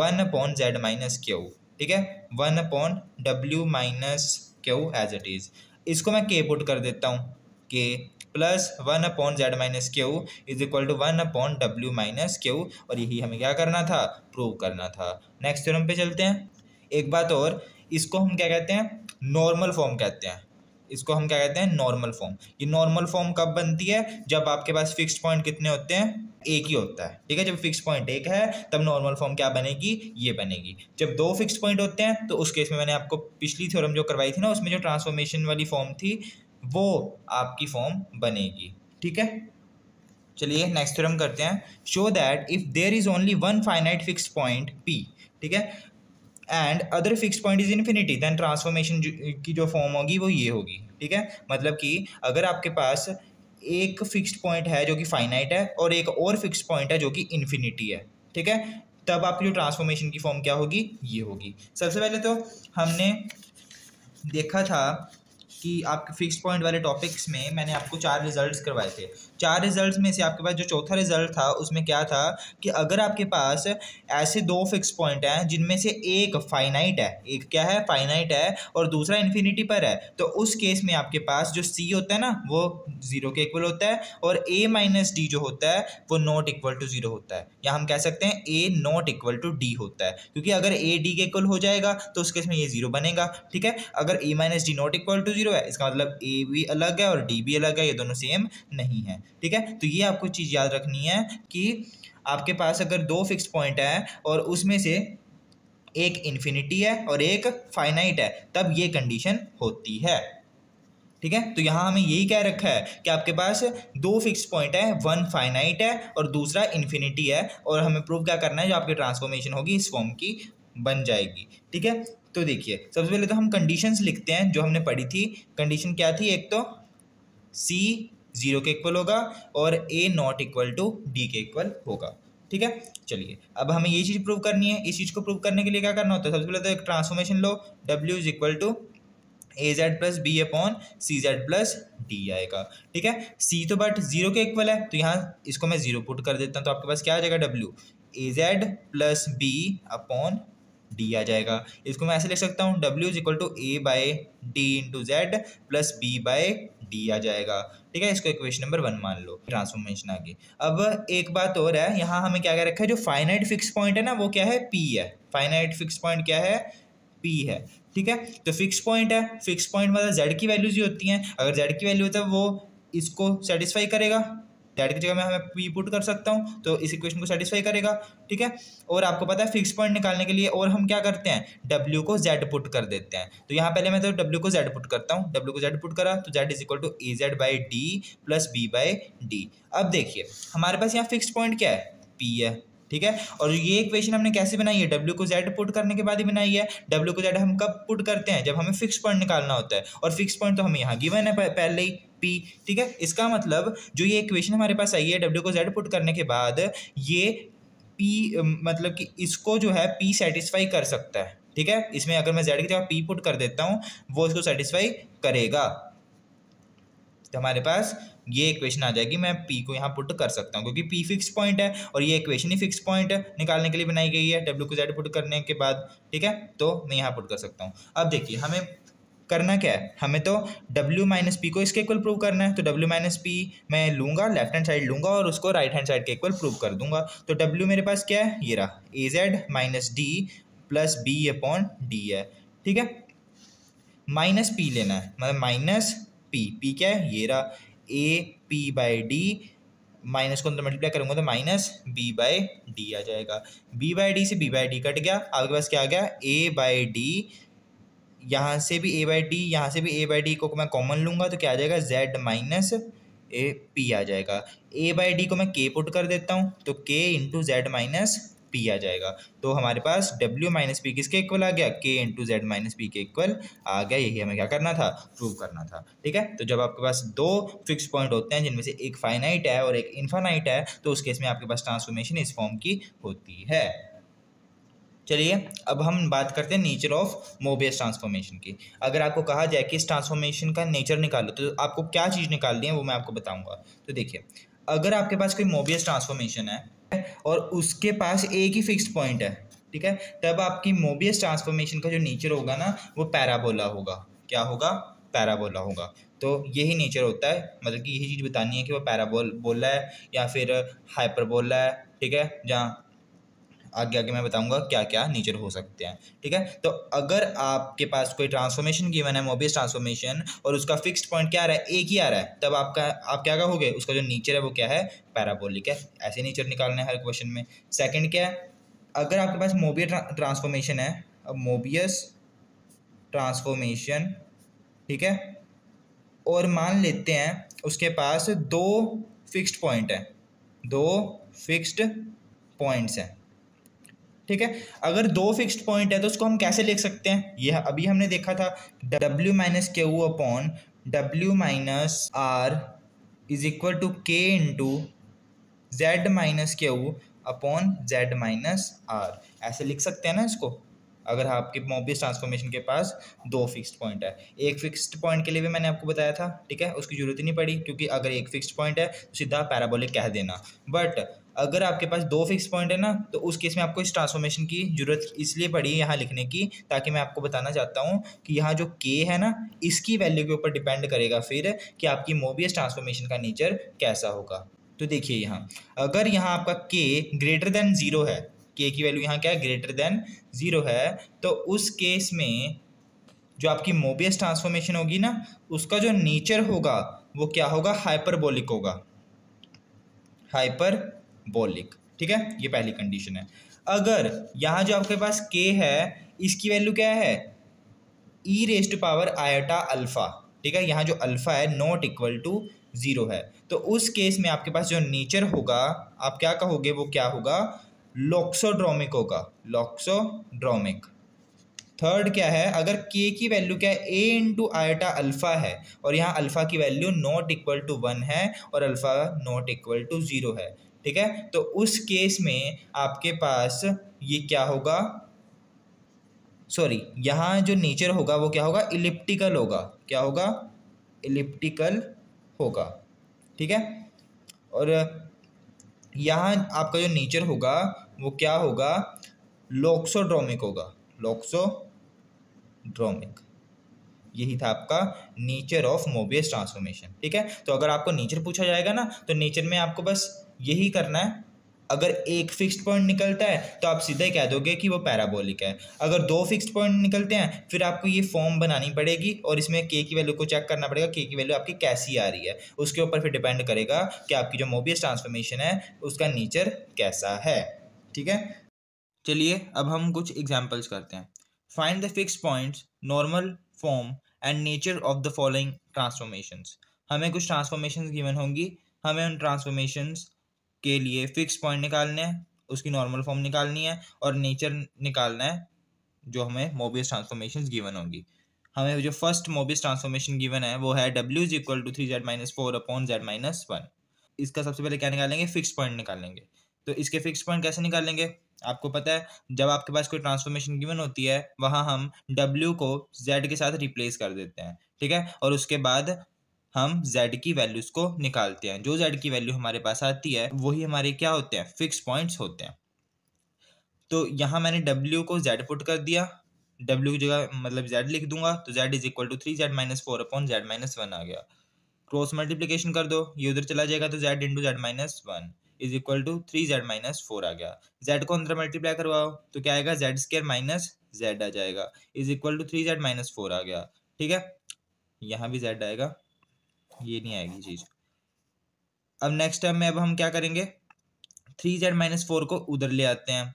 one upon Z minus q ठीक है one upon W minus q as it is इसको मैं के पुट कर देता हूँ k plus one upon Z minus q is equal to one upon W minus q और यही हमें क्या करना था प्रूव करना था नेक्स्ट थ्योरम पे चलते हैं एक बात और इसको हम क्या कहते हैं नॉर्मल फॉर्म कहते हैं इसको हम क्या कहते हैं नॉर्मल फॉर्म ये नॉर्मल फॉर्म कब बनती है जब आपके पास फिक्स पॉइंट कितने होते हैं एक ही होता है ठीक है जब फिक्स पॉइंट एक है तब नॉर्मल फॉर्म क्या बनेगी ये बनेगी जब दो फिक्स पॉइंट होते हैं तो उस केस में मैंने आपको पिछली थ्योरम जो करवाई थी ना उसमें जो ट्रांसफॉर्मेशन वाली फॉर्म थी वो आपकी फॉर्म बनेगी ठीक है चलिए नेक्स्ट थ्योरम करते हैं show that if there is only one finite fix point p ठीक है and other fix point is infinity then transformation की जो फॉर्म होगी वो ये होगी ठीक है मतलब कि अगर आपके पास एक फिक्स पॉइंट है जो कि फाइनाइट है और एक और फिक्स पॉइंट है जो कि इन्फिनिटी है ठीक है तब आपकी जो ट्रांसफॉर्मेशन की फॉर्म क्या होगी ये होगी सबसे पहले तो हमने देखा था कि आपके फिक्स पॉइंट वाले टॉपिक्स में मैंने आपको चार रिजल्ट्स करवाए थे चार रिजल्ट्स में से आपके पास जो चौथा रिजल्ट था उसमें क्या था कि अगर आपके पास ऐसे दो फिक्स पॉइंट हैं जिनमें से एक फाइनाइट है एक क्या है फाइनाइट है और दूसरा इन्फिनिटी पर है तो उस केस में आपके पास जो सी होता है ना वो जीरो के इक्वल होता है और ए माइनस डी जो होता है वो नॉट इक्वल टू जीरो होता है या हम कह सकते हैं a not equal to d होता है क्योंकि अगर ए डी के इक्वल हो जाएगा तो उस केस में ये जीरो बनेगा ठीक है अगर a minus d not equal to zero है इसका मतलब ए भी अलग है और डी भी अलग है ये दोनों सेम नहीं है ठीक है तो ये आपको चीज़ याद रखनी है कि आपके पास अगर दो फिक्स पॉइंट हैं और उसमें से एक इन्फिनिटी है और एक फाइनाइट है तब ये कंडीशन होती है ठीक है तो यहाँ हमें यही कह रखा है कि आपके पास दो फिक्स पॉइंट है वन फाइनाइट है और दूसरा इन्फिनिटी है और हमें प्रूव क्या करना है जो आपकी ट्रांसफॉर्मेशन होगी इस फॉर्म की बन जाएगी ठीक है तो देखिए सबसे पहले तो हम कंडीशंस लिखते हैं जो हमने पढ़ी थी कंडीशन क्या थी एक तो सी जीरो के इक्वल होगा और a not equal to d के इक्वल होगा ठीक है चलिए अब हमें ये चीज़ प्रूव करनी है इस चीज़ को प्रूव करने के लिए क्या करना होता है सबसे पहले तो एक ट्रांसफॉर्मेशन लो w is equal to A Z plus B upon C Z plus d आएगा ठीक है सी तो बट जीरो के इक्वल है तो यहाँ इसको मैं जीरो पुट कर देता हूँ तो आपके पास क्या आ जाएगा डब्ल्यू a Z plus B upon d आ जाएगा इसको मैं ऐसे लिख सकता हूँ w is equal to a by d into Z plus b by d आ जाएगा ठीक है इसको इक्वेशन नंबर वन मान लो ट्रांसफॉर्मेशन आगे अब एक बात और है यहाँ हमें क्या क्या रखा है जो फाइनाइट फिक्स पॉइंट है ना वो क्या है पी है फाइनाइट फिक्स पॉइंट क्या है पी है ठीक है तो फिक्स पॉइंट है फिक्स पॉइंट मतलब जेड की वैल्यूज ही होती हैं अगर जेड की वैल्यू होता है तो वो इसको सेटिस्फाई करेगा दैट की जगह मैं हमें पी पुट कर सकता हूँ तो इस इक्वेशन को सेटिस्फाई करेगा ठीक है और आपको पता है फिक्स पॉइंट निकालने के लिए और हम क्या करते हैं डब्ल्यू को जेड पुट कर देते हैं तो यहाँ पहले मैं तो डब्ल्यू को जेड पुट करता हूँ डब्ल्यू को जेड पुट करा तो Z is equal to A z by d plus b by d अब देखिए हमारे पास यहाँ फिक्स पॉइंट क्या है पी है ठीक है और ये इक्वेशन हमने कैसे बनाई है डब्ल्यू को जेड पुट करने के बाद ही बनाई है डब्ल्यू को जेड हम कब पुट करते हैं जब हमें फिक्स पॉइंट निकालना होता है और फिक्स पॉइंट तो हमें यहाँ गिवन है पहले ही पी ठीक है इसका मतलब जो ये इक्वेशन हमारे पास आई है डब्ल्यू को जेड पुट करने के बाद ये पी मतलब कि इसको जो है पी सेटिस्फाई कर सकता है ठीक है इसमें अगर मैं जेड की जगह पी पुट कर देता हूँ वो इसको सेटिस्फाई करेगा तो हमारे पास ये इक्वेशन आ जाएगी मैं पी को यहाँ पुट कर सकता हूँ क्योंकि पी फिक्स पॉइंट है और ये इक्वेशन ही फिक्स पॉइंट निकालने के लिए बनाई गई है डब्ल्यू को जेड पुट करने के बाद ठीक है तो मैं यहाँ पुट कर सकता हूँ अब देखिए हमें करना क्या है हमें तो W माइनस पी को इसके इक्वल प्रूव करना है तो W माइनस पी मैं लूँगा लेफ्ट हैंड साइड लूँगा और उसको राइट हैंड साइड के इक्वल प्रूव कर दूंगा तो W मेरे पास क्या है ये रहा a z minus d plus B upon d है ठीक है माइनस पी लेना है मतलब माइनस पी पी क्या है ये रहा a p by d minus को अंदर मल्टीप्लाई करूंगा तो माइनस बी बाई डी आ जाएगा बी बाई डी से बी बाई डी कट गया आपके पास क्या आ गया ए बाई डी यहाँ से भी ए बाई डी यहाँ से भी ए बाई डी को मैं कॉमन लूँगा तो क्या आ जाएगा जेड माइनस ए पी आ जाएगा ए बाई डी को मैं के पुट कर देता हूँ तो k into Z minus p आ जाएगा तो हमारे पास डब्ल्यू माइनस पी किसके इक्वल आ गया k into Z minus p के इक्वल आ गया यही हमें क्या करना था प्रूव करना था ठीक है तो जब आपके पास दो फिक्स पॉइंट होते हैं जिनमें से एक फाइनाइट है और एक इन्फानाइट है तो उस केस में आपके पास ट्रांसफॉर्मेशन इस फॉर्म की होती है चलिए अब हम बात करते हैं नेचर ऑफ मोबियस ट्रांसफॉर्मेशन की अगर आपको कहा जाए कि इस ट्रांसफॉर्मेशन का नेचर निकालो तो आपको क्या चीज़ निकालनी है वो मैं आपको बताऊंगा तो देखिए अगर आपके पास कोई मोबियस ट्रांसफॉर्मेशन है और उसके पास एक ही फिक्स्ड पॉइंट है ठीक है तब आपकी मोबियस ट्रांसफॉर्मेशन का जो नेचर होगा ना वो पैराबोला होगा क्या होगा पैराबोला होगा तो यही नेचर होता है मतलब कि यही चीज़ बतानी है कि वो पैराबोल बोला है या फिर हाइपरबोला है ठीक है जहाँ आगे आगे मैं बताऊंगा क्या क्या नेचर हो सकते हैं ठीक है तो अगर आपके पास कोई ट्रांसफॉर्मेशन गिवन है मोबियस ट्रांसफॉर्मेशन और उसका फिक्स्ड पॉइंट क्या आ रहा है एक ही आ रहा है तब आपका आप क्या कहोगे उसका जो नेचर है वो क्या है पैराबोलिक है ऐसे नेचर निकालना है हर क्वेश्चन में सेकेंड क्या है अगर आपके पास मोबियस ट्रांसफॉर्मेशन है अब मोबियस ट्रांसफॉर्मेशन ठीक है और मान लेते हैं उसके पास दो फिक्स्ड पॉइंट है दो फिक्स्ड पॉइंट्स हैं ठीक है अगर दो फिक्स्ड पॉइंट है तो उसको हम कैसे लिख सकते हैं यह अभी हमने देखा था डब्ल्यू माइनस के ऊ upon W minus are is equal to k two z minus के ऊ अपॉन जेड माइनस आर ऐसे लिख सकते हैं ना इसको अगर आपके मोबियस ट्रांसफॉर्मेशन के पास दो फिक्स्ड पॉइंट है एक फिक्स्ड पॉइंट के लिए भी मैंने आपको बताया था ठीक है उसकी जरूरत ही नहीं पड़ी क्योंकि अगर एक फिक्स्ड पॉइंट है तो सीधा पैराबोलिक कह देना बट अगर आपके पास दो फिक्स पॉइंट है ना तो उस केस में आपको इस ट्रांसफॉर्मेशन की जरूरत इसलिए पड़ी है यहाँ लिखने की ताकि मैं आपको बताना चाहता हूँ कि यहाँ जो के है ना इसकी वैल्यू के ऊपर डिपेंड करेगा फिर कि आपकी मोबियस ट्रांसफॉर्मेशन का नेचर कैसा होगा तो देखिए यहाँ अगर यहाँ आपका के ग्रेटर देन ज़ीरो है के की वैल्यू यहाँ क्या है ग्रेटर देन ज़ीरो है तो उस केस में जो आपकी मोबियस ट्रांसफॉर्मेशन होगी ना उसका जो नेचर होगा वो क्या होगा हाइपरबोलिक होगा हाइपर बोलिक ठीक है ये पहली कंडीशन है अगर यहाँ जो आपके पास के है इसकी वैल्यू क्या है e raised power iota alpha ठीक है यहाँ जो अल्फ़ा है नॉट इक्वल टू ज़ीरो है तो उस केस में आपके पास जो नेचर होगा आप क्या कहोगे वो क्या होगा लॉक्सोड्रोमिक होगा लॉक्सोड्रोमिक थर्ड क्या है अगर के की वैल्यू क्या है ए इंटू आयोटा अल्फ़ा है और यहाँ अल्फ़ा की value not equal to one है और alpha not equal to zero है ठीक है तो उस केस में आपके पास ये क्या होगा सॉरी यहाँ जो नेचर होगा वो क्या होगा इलिप्टिकल होगा क्या होगा इलिप्टिकल होगा ठीक है और यहाँ आपका जो नेचर होगा वो क्या होगा लोक्सोड्रोमिक होगा लोक्सोड्रोमिक यही था आपका नेचर ऑफ मोबियस ट्रांसफॉर्मेशन ठीक है तो अगर आपको नेचर पूछा जाएगा ना तो नेचर में आपको बस यही करना है अगर एक फिक्स्ड पॉइंट निकलता है तो आप सीधे कह दोगे कि वो पैराबोलिक है अगर दो फिक्स्ड पॉइंट निकलते हैं फिर आपको ये फॉर्म बनानी पड़ेगी और इसमें के की वैल्यू को चेक करना पड़ेगा के की वैल्यू आपकी कैसी आ रही है उसके ऊपर फिर डिपेंड करेगा कि आपकी जो मोबियस ट्रांसफॉर्मेशन है उसका नेचर कैसा है ठीक है चलिए अब हम कुछ एग्जाम्पल्स करते हैं find the fix point normal form and nature of the following transformation हमें कुछ ट्रांसफॉर्मेशन गिवन होंगी हमें उन ट्रांसफॉर्मेशन के लिए फिक्स पॉइंट निकालने हैं उसकी नॉर्मल फॉर्म निकालनी है और नेचर निकालना है जो हमें मोबियस ट्रांसफॉर्मेशन गिवन होंगी हमें जो फर्स्ट मोबियस ट्रांसफॉर्मेशन गिवन है वो है डब्ल्यू is equal to three Z minus four upon Z minus one इसका सबसे पहले क्या निकालेंगे फिक्स पॉइंट निकालेंगे तो इसके फिक्स पॉइंट कैसे निकालेंगे आपको पता है जब आपके पास कोई ट्रांसफॉर्मेशन गिवन होती है वहाँ हम डब्ल्यू को जेड के साथ रिप्लेस कर देते हैं ठीक है और उसके बाद हम z की वैल्यूज को निकालते हैं जो z की वैल्यू हमारे पास आती है वही हमारे क्या होते हैं फिक्स पॉइंट्स होते हैं तो यहाँ मैंने w को z पुट कर दिया w की जगह मतलब z लिख दूंगा तो z is equal to three Z minus four upon Z minus one आ गया क्रॉस मल्टीप्लीकेशन कर दो ये उधर चला जाएगा तो z into Z minus one is equal to three Z minus four आ गया z को अंदर मल्टीप्लाई करवाओ तो क्या आएगा जेड स्केयर माइनस जेड आ जाएगा is equal to three Z minus four आ गया ठीक है यहाँ भी जेड आएगा ये नहीं आएगी चीज़ अब नेक्स्ट टर्म में अब हम क्या करेंगे थ्री जेड माइनस फोर को उधर ले आते हैं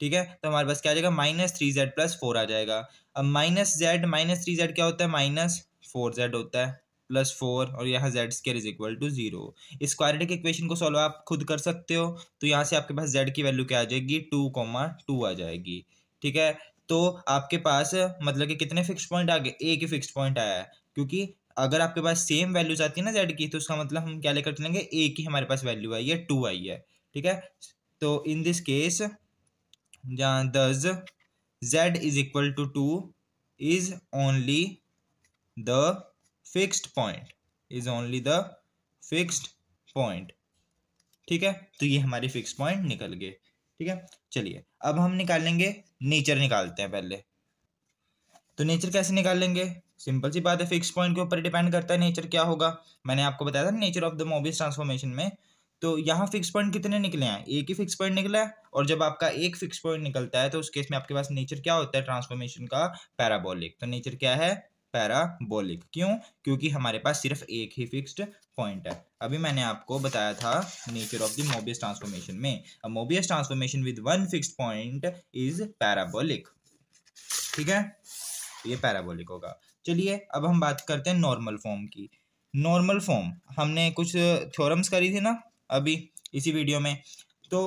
ठीक है तो हमारे पास क्या आ जाएगा minus three z plus four आ जाएगा अब minus z minus three z क्या होता है माइनस फोर जेड होता है प्लस फोर और यहाँ Z square is equal to zero स्क्वायरेटिक इक्वेशन को सॉल्व आप खुद कर सकते हो तो यहाँ से आपके पास जेड की वैल्यू क्या आ जाएगी टू कॉमा टू आ जाएगी ठीक है तो आपके पास मतलब कि कितने फिक्स पॉइंट आ गए एक ही फिक्स पॉइंट आया है क्योंकि अगर आपके पास सेम वैल्यूज आती है ना जेड की तो उसका मतलब हम क्या लेकर चलेंगे ए की हमारे पास वैल्यू आई है टू आई है ठीक है तो इन दिस केस जहाँ this Z is equal to two is only the fixed point is only the fixed point ठीक है तो ये हमारे फिक्स पॉइंट निकल गए ठीक है चलिए अब हम निकालेंगे नेचर निकालते हैं पहले तो नेचर कैसे निकालेंगे सिंपल सी बात है फिक्स पॉइंट के ऊपर डिपेंड करता है नेचर क्या होगा मैंने आपको बताया था nature of the Mobius transformation में तो यहाँ फिक्स पॉइंट कितने निकले हैं एक ही फिक्स पॉइंट निकला है और जब आपका एक फिक्स पॉइंट निकलता है तो उस केस में आपके पास नेचर क्या होता है ट्रांसफॉर्मेशन का पैराबोलिक तो नेचर क्या है पैराबोलिक क्यों क्योंकि हमारे पास सिर्फ एक ही फिक्स्ड पॉइंट है अभी मैंने आपको बताया था nature of the Mobius transformation में Mobius transformation with one fixed point is parabolic ठीक है ये पैराबोलिक होगा चलिए अब हम बात करते हैं नॉर्मल फॉर्म की नॉर्मल फॉर्म हमने कुछ थ्योरम्स करी थी ना अभी इसी वीडियो में तो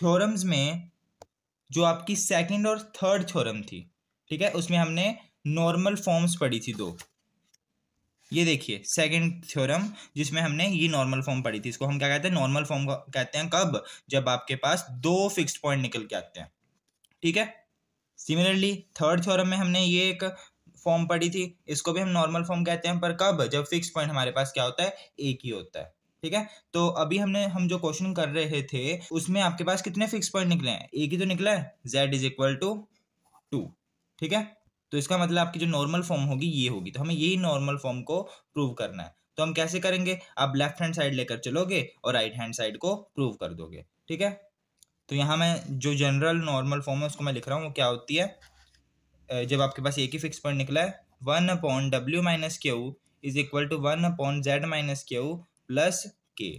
थ्योरम्स में जो आपकी सेकंड और थर्ड थ्योरम थी ठीक है उसमें हमने नॉर्मल फॉर्म्स पढ़ी थी दो ये देखिए सेकंड थ्योरम जिसमें हमने ये नॉर्मल फॉर्म पढ़ी थी इसको हम क्या कहते हैं नॉर्मल फॉर्म कहते हैं कब जब आपके पास दो फिक्स्ड पॉइंट निकल के आते हैं ठीक है सिमिलरली थर्ड थ्योरम में हमने ये एक फॉर्म पड़ी थी इसको भी हम नॉर्मल फॉर्म कहते हैं पर कब जब फिक्स पॉइंट हमारे पास क्या होता है एक ही होता है ठीक है तो अभी हमने हम जो क्वेश्चन कर रहे थे उसमें आपके पास कितने फिक्स पॉइंट निकले हैं एक ही तो निकला है Z is equal to two ठीक है तो इसका मतलब आपकी जो नॉर्मल फॉर्म होगी ये होगी तो हमें यही नॉर्मल फॉर्म को प्रूव करना है तो हम कैसे करेंगे आप लेफ्ट हैंड साइड लेकर चलोगे और राइट हैंड साइड को प्रूव कर दोगे ठीक है तो यहाँ मैं जो जनरल नॉर्मल फॉर्म है उसको मैं लिख रहा हूँ वो क्या होती है जब आपके पास एक ही फिक्स पॉइंट निकला है वन अपॉन डब्ल्यू माइनस के ऊ is equal to one upon Z minus के ऊ प्लस के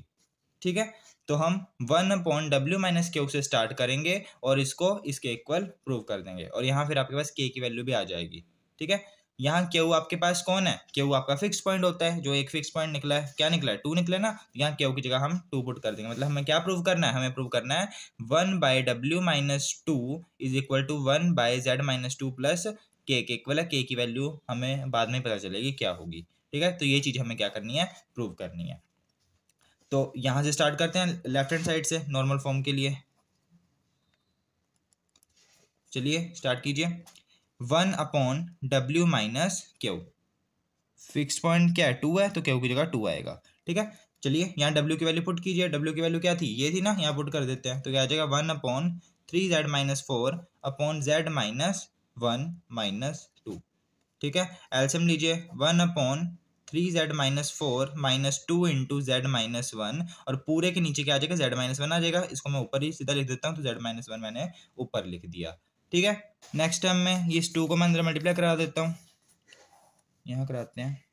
ठीक है तो हम वन अपॉन डब्ल्यू माइनस के ऊ से स्टार्ट करेंगे और इसको इसके इक्वल प्रूव कर देंगे और यहाँ फिर आपके पास के की वैल्यू भी आ जाएगी ठीक है यहाँ केयू आपके पास कौन है केयू आपका फिक्स पॉइंट होता है जो एक फिक्स पॉइंट निकला है क्या निकला है टू निकला ना तो यहाँ केयू की जगह हम टू पुट कर देंगे मतलब हमें क्या प्रूव करना है हमें प्रूव करना है one by W minus two is equal to one by Z minus two plus K K equal है के की वैल्यू हमें बाद में पता चलेगी क्या होगी ठीक है तो ये चीज़ हमें क्या करनी है प्रूव करनी है तो यहाँ से स्टार्ट करते हैं लेफ्ट हैंड साइड से नॉर्मल फॉर्म के लिए चलिए स्टार्ट कीजिए one upon W minus Q fix point क्या है टू है तो क्यू की जगह टू आएगा ठीक है चलिए यहाँ डब्ल्यू की वैल्यू पुट कीजिए डब्ल्यू की वैल्यू क्या थी ये थी ना यहाँ पुट कर देते हैं तो क्या आ जाएगा one upon three Z minus four upon Z minus one minus two ठीक है एल्सियम लीजिए one upon three Z minus four minus two into Z minus one और पूरे के नीचे क्या आ जाएगा जेड माइनस वन आ जाएगा इसको मैं ऊपर ही सीधा लिख देता हूँ तो जेड माइनस वन मैंने ऊपर लिख दिया ठीक है नेक्स्ट टर्म में ये इस टू को मैं अंदर मल्टीप्लाई करा देता हूँ यहाँ कराते हैं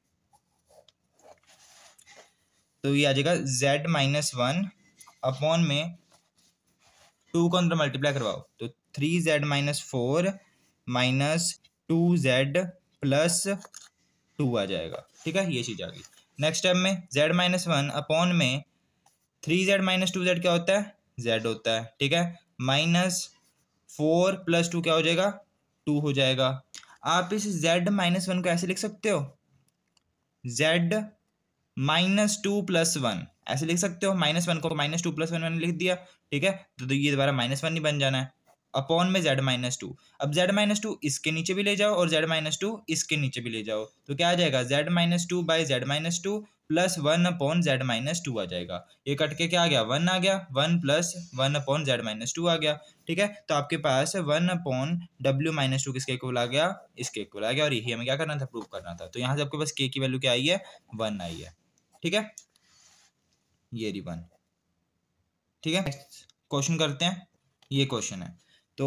तो ये आ जाएगा जेड माइनस वन अपॉन में टू को अंदर मल्टीप्लाई करवाओ तो three Z minus four minus two Z plus two आ जाएगा ठीक है ये चीज़ आ गई नेक्स्ट टर्म में जेड माइनस वन अपॉन में three Z minus two Z क्या होता है जेड होता है ठीक है माइनस फोर प्लस टू क्या हो जाएगा टू हो जाएगा आप इस जेड माइनस वन को ऐसे लिख सकते हो Z minus two plus one ऐसे लिख सकते हो माइनस वन को माइनस टू प्लस वन मैंने लिख दिया ठीक है तो, तो ये दोबारा माइनस वन ही बन जाना है अपॉन में जेड माइनस टू अब जेड माइनस टू इसके नीचे भी ले जाओ और जेड माइनस टू इसके नीचे भी ले जाओ तो क्या आ जाएगा Z minus two by Z minus two plus one upon Z minus two आ जाएगा ये कट के क्या आ गया वन आ गया one plus one upon Z minus two आ गया ठीक है तो आपके पास one upon W minus two किसके इक्वल आ गया इसके इक्वल आ गया और यही हमें क्या करना था प्रूव करना था तो यहाँ से आपके पास के की वैल्यू क्या आई है वन आई है ठीक है ये रही वन ठीक है क्वेश्चन करते हैं ये क्वेश्चन है तो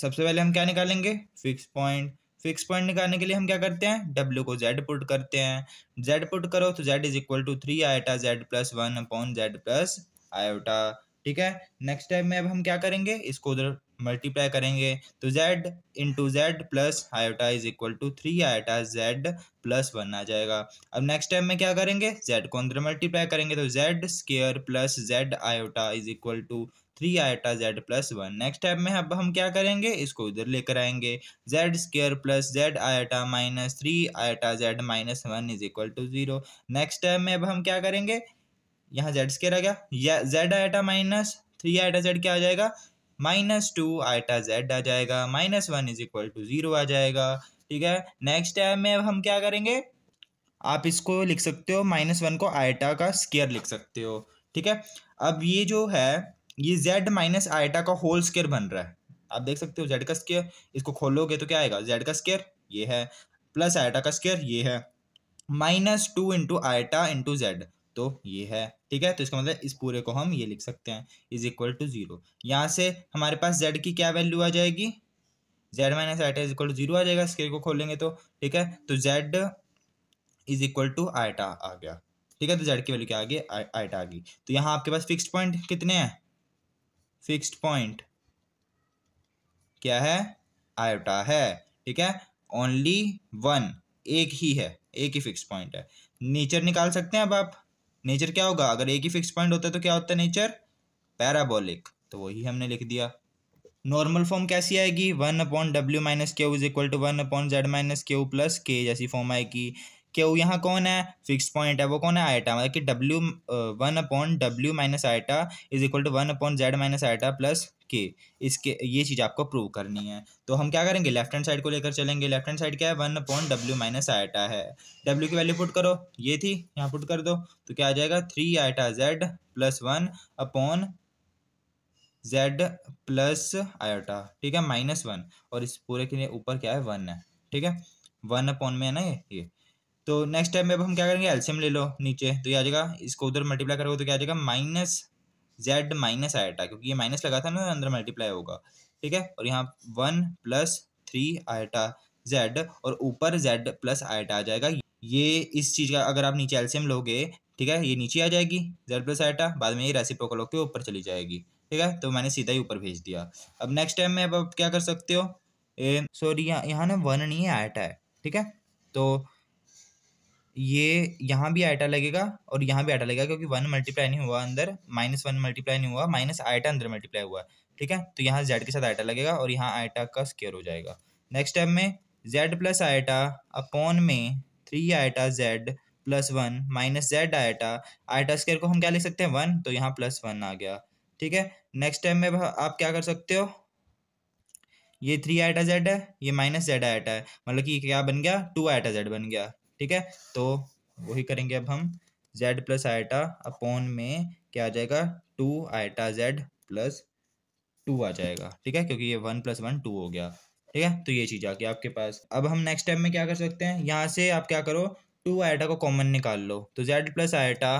सबसे पहले हम क्या निकालेंगे फिक्स पॉइंट फिक्स पॉइंट निकालने के लिए हम क्या करते हैं W को Z पुट करते हैं Z पुट करो तो Z is equal to three iota Z plus one upon Z plus iota ठीक है नेक्स्ट टाइम में अब हम क्या करेंगे इसको उधर मल्टीप्लाई करेंगे तो Z into Z plus iota is equal to three iota Z plus one आ जाएगा अब नेक्स्ट टाइम में क्या करेंगे Z को अंदर मल्टीप्लाई करेंगे तो Z square plus Z iota is equal to three iota Z plus one next type में अब हम क्या करेंगे इसको इधर लेकर आएंगे Z square plus Z iota minus three iota Z minus one is equal to zero next type में अब हम क्या करेंगे यहाँ जेड स्क्र आ गया Z iota minus three iota Z क्या आ जाएगा माइनस टू आयटा जेड आ जाएगा minus one is equal to zero आ जाएगा ठीक है नेक्स्ट टाइम में अब हम क्या करेंगे आप इसको लिख सकते हो माइनस वन को आयटा का स्केयर लिख सकते हो ठीक है अब ये जो है ये जेड माइनस आइटा का होल स्केयर बन रहा है आप देख सकते हो जेड का स्केयर इसको खोलोगे तो क्या आएगा जेड का स्केयर ये है प्लस आइटा का स्केयर ये है minus two into iota into Z तो ये है ठीक है तो इसका मतलब इस पूरे को हम ये लिख सकते हैं इज इक्वल टू जीरो यहाँ से हमारे पास जेड की क्या वैल्यू आ जाएगी Z minus iota is equal to zero आ जाएगा स्केयर को खोलेंगे तो ठीक है तो Z is equal to iota आ गया ठीक है तो जेड की वैल्यू क्या आ गई आइटा आ गई तो यहाँ आपके पास फिक्स पॉइंट कितने हैं फिक्स्ड पॉइंट क्या है आयोटा है ठीक है ओनली वन एक ही है एक ही फिक्स पॉइंट है नेचर निकाल सकते हैं अब आप नेचर क्या होगा अगर एक ही फिक्स पॉइंट होता है तो क्या होता है नेचर पैराबोलिक तो वही हमने लिख दिया नॉर्मल फॉर्म कैसी आएगी one upon W minus K is equal to one upon Z minus K plus K जैसी फॉर्म आएगी क्यों यहाँ कौन है फिक्स पॉइंट है वो कौन है आइटा मतलब कि W one upon W minus iota is equal to one upon Z minus iota plus K इसके ये चीज़ आपको प्रूव करनी है तो हम क्या करेंगे लेफ्ट हैंड साइड को लेकर चलेंगे लेफ्ट हैंड साइड क्या है one upon W minus iota है डब्ल्यू की वैल्यू पुट करो ये थी यहाँ पुट कर दो तो क्या आ जाएगा three iota Z plus one upon Z plus iota ठीक है माइनस वन और इस पूरे के लिए ऊपर क्या है वन है ठीक है वन अपॉन में है ना ये ये तो नेक्स्ट टाइम में अब हम क्या करेंगे एल्सियम ले लो नीचे तो ये आ जाएगा इसको उधर मल्टीप्लाई करोगे तो क्या आ जाएगा माइनस जेड माइनस आयटा क्योंकि ये माइनस लगा था ना अंदर मल्टीप्लाई होगा ठीक है और यहाँ one plus three iota Z और ऊपर जेड प्लस आयटा आ जाएगा ये इस चीज़ का अगर आप नीचे एल्सियम लोगे ठीक है ये नीचे आ जाएगी जेड प्लस आयटा बाद में ये रेसिप्रोकल होकर ऊपर चली जाएगी ठीक है तो मैंने सीधा ही ऊपर भेज दिया अब नेक्स्ट टाइम में अब आप क्या कर सकते हो सॉरी यहाँ ना वन नहीं है आयटा है ठीक है तो ये यहाँ भी आइटा लगेगा और यहाँ भी आइटा लगेगा क्योंकि वन मल्टीप्लाई नहीं हुआ अंदर माइनस वन मल्टीप्लाई नहीं हुआ माइनस आइटा अंदर मल्टीप्लाई हुआ ठीक है तो यहाँ जेड के साथ आइटा लगेगा और यहाँ आइटा का स्केयर हो जाएगा नेक्स्ट स्टेप में जेड प्लस आइटा अपॉन में three iota Z plus one minus Z iota iota square को हम क्या लिख सकते हैं वन तो यहाँ प्लस वन आ गया ठीक है नेक्स्ट टाइम में आप क्या कर सकते हो ये थ्री आइटा जेड है ये माइनस जेड आइटा है मतलब कि क्या बन गया टू आइटा जेड बन गया ठीक है तो वही करेंगे अब हम जेड प्लस आयटा अपॉन में क्या आ जाएगा two iota Z plus two आ जाएगा ठीक है क्योंकि ये वन प्लस वन टू हो गया ठीक है तो ये चीज़ आ गई आपके पास अब हम नेक्स्ट टाइम में क्या कर सकते हैं यहाँ से आप क्या करो टू आयटा को कॉमन निकाल लो तो जेड प्लस आयटा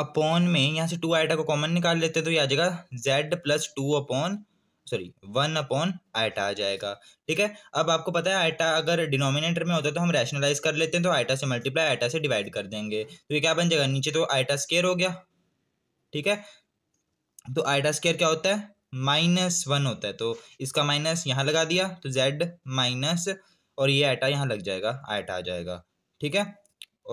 अपॉन में यहाँ से टू आयटा को कॉमन निकाल लेते तो ये आ जाएगा Z plus two upon sorry one upon iota आ जाएगा ठीक है अब आपको पता है आइटा अगर डिनोमिनेटर में होता है तो हम रैशनलाइज कर लेते हैं तो आइटा से मल्टीप्लाई आइटा से डिवाइड कर देंगे तो ये क्या बन जाएगा नीचे तो आइटा स्केयर हो गया ठीक है तो आइटा स्केयर क्या होता है माइनस वन होता है तो इसका माइनस यहाँ लगा दिया तो जेड माइनस और ये आइटा यहाँ लग जाएगा आइटा आ जाएगा ठीक है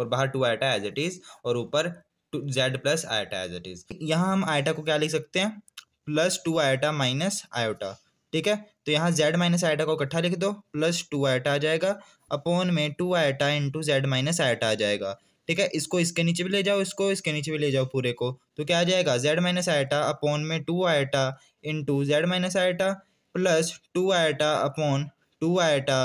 और बाहर two iota as it is और ऊपर two Z plus iota as it is यहाँ हम आइटा को क्या लिख सकते हैं plus two iota minus iota ठीक है तो यहाँ जेड माइनस आयोटा को इकट्ठा लिख दो प्लस टू आयोटा आ जाएगा अपोन में two iota into Z minus iota आ जाएगा ठीक है इसको इसके नीचे भी ले जाओ इसको इसके नीचे भी ले जाओ पूरे को तो क्या आ जाएगा जेड माइनस आयोटा अपोन में two iota into Z minus iota plus two iota upon two iota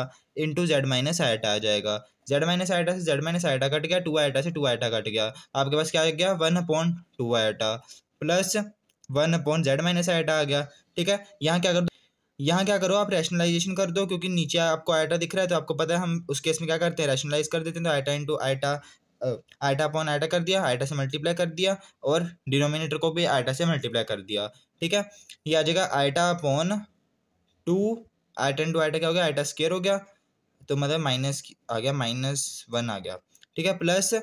into Z minus iota आ जाएगा जेड माइनस आयोटा से जेड माइनस आयोटा कट गया टू आयोटा से टू आयोटा कट गया आपके पास क्या आ गया one upon two iota plus one upon Z minus iota आ गया ठीक है यहाँ क्या कर दो यहाँ क्या करो आप रैशनलाइजेशन कर दो क्योंकि नीचे आपको आइटा दिख रहा है तो आपको पता है हम उस केस में क्या करते हैं रैशनलाइज कर देते हैं तो iota into iota iota upon iota कर दिया आइटा से मल्टीप्लाई कर दिया और डिनोमिनेटर को भी आइटा से मल्टीप्लाई कर दिया ठीक है ये आ जाएगा iota upon two iota into iota क्या हो गया आइटा स्केयर हो गया तो मतलब माइनस आ गया माइनस वन आ गया ठीक है plus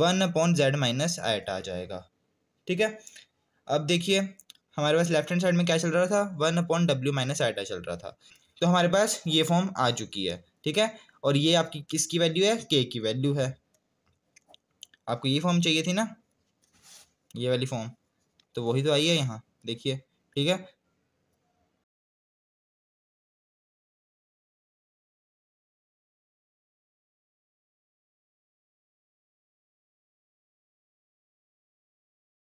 one upon Z minus iota आ जाएगा ठीक है अब देखिए हमारे पास लेफ्ट हैंड साइड में क्या चल रहा था one upon W minus iota चल रहा था तो हमारे पास ये फॉर्म आ चुकी है ठीक है और ये आपकी किसकी वैल्यू है के की वैल्यू है आपको ये फॉर्म चाहिए थी ना ये वाली फॉर्म तो वही तो आई है यहाँ देखिए ठीक है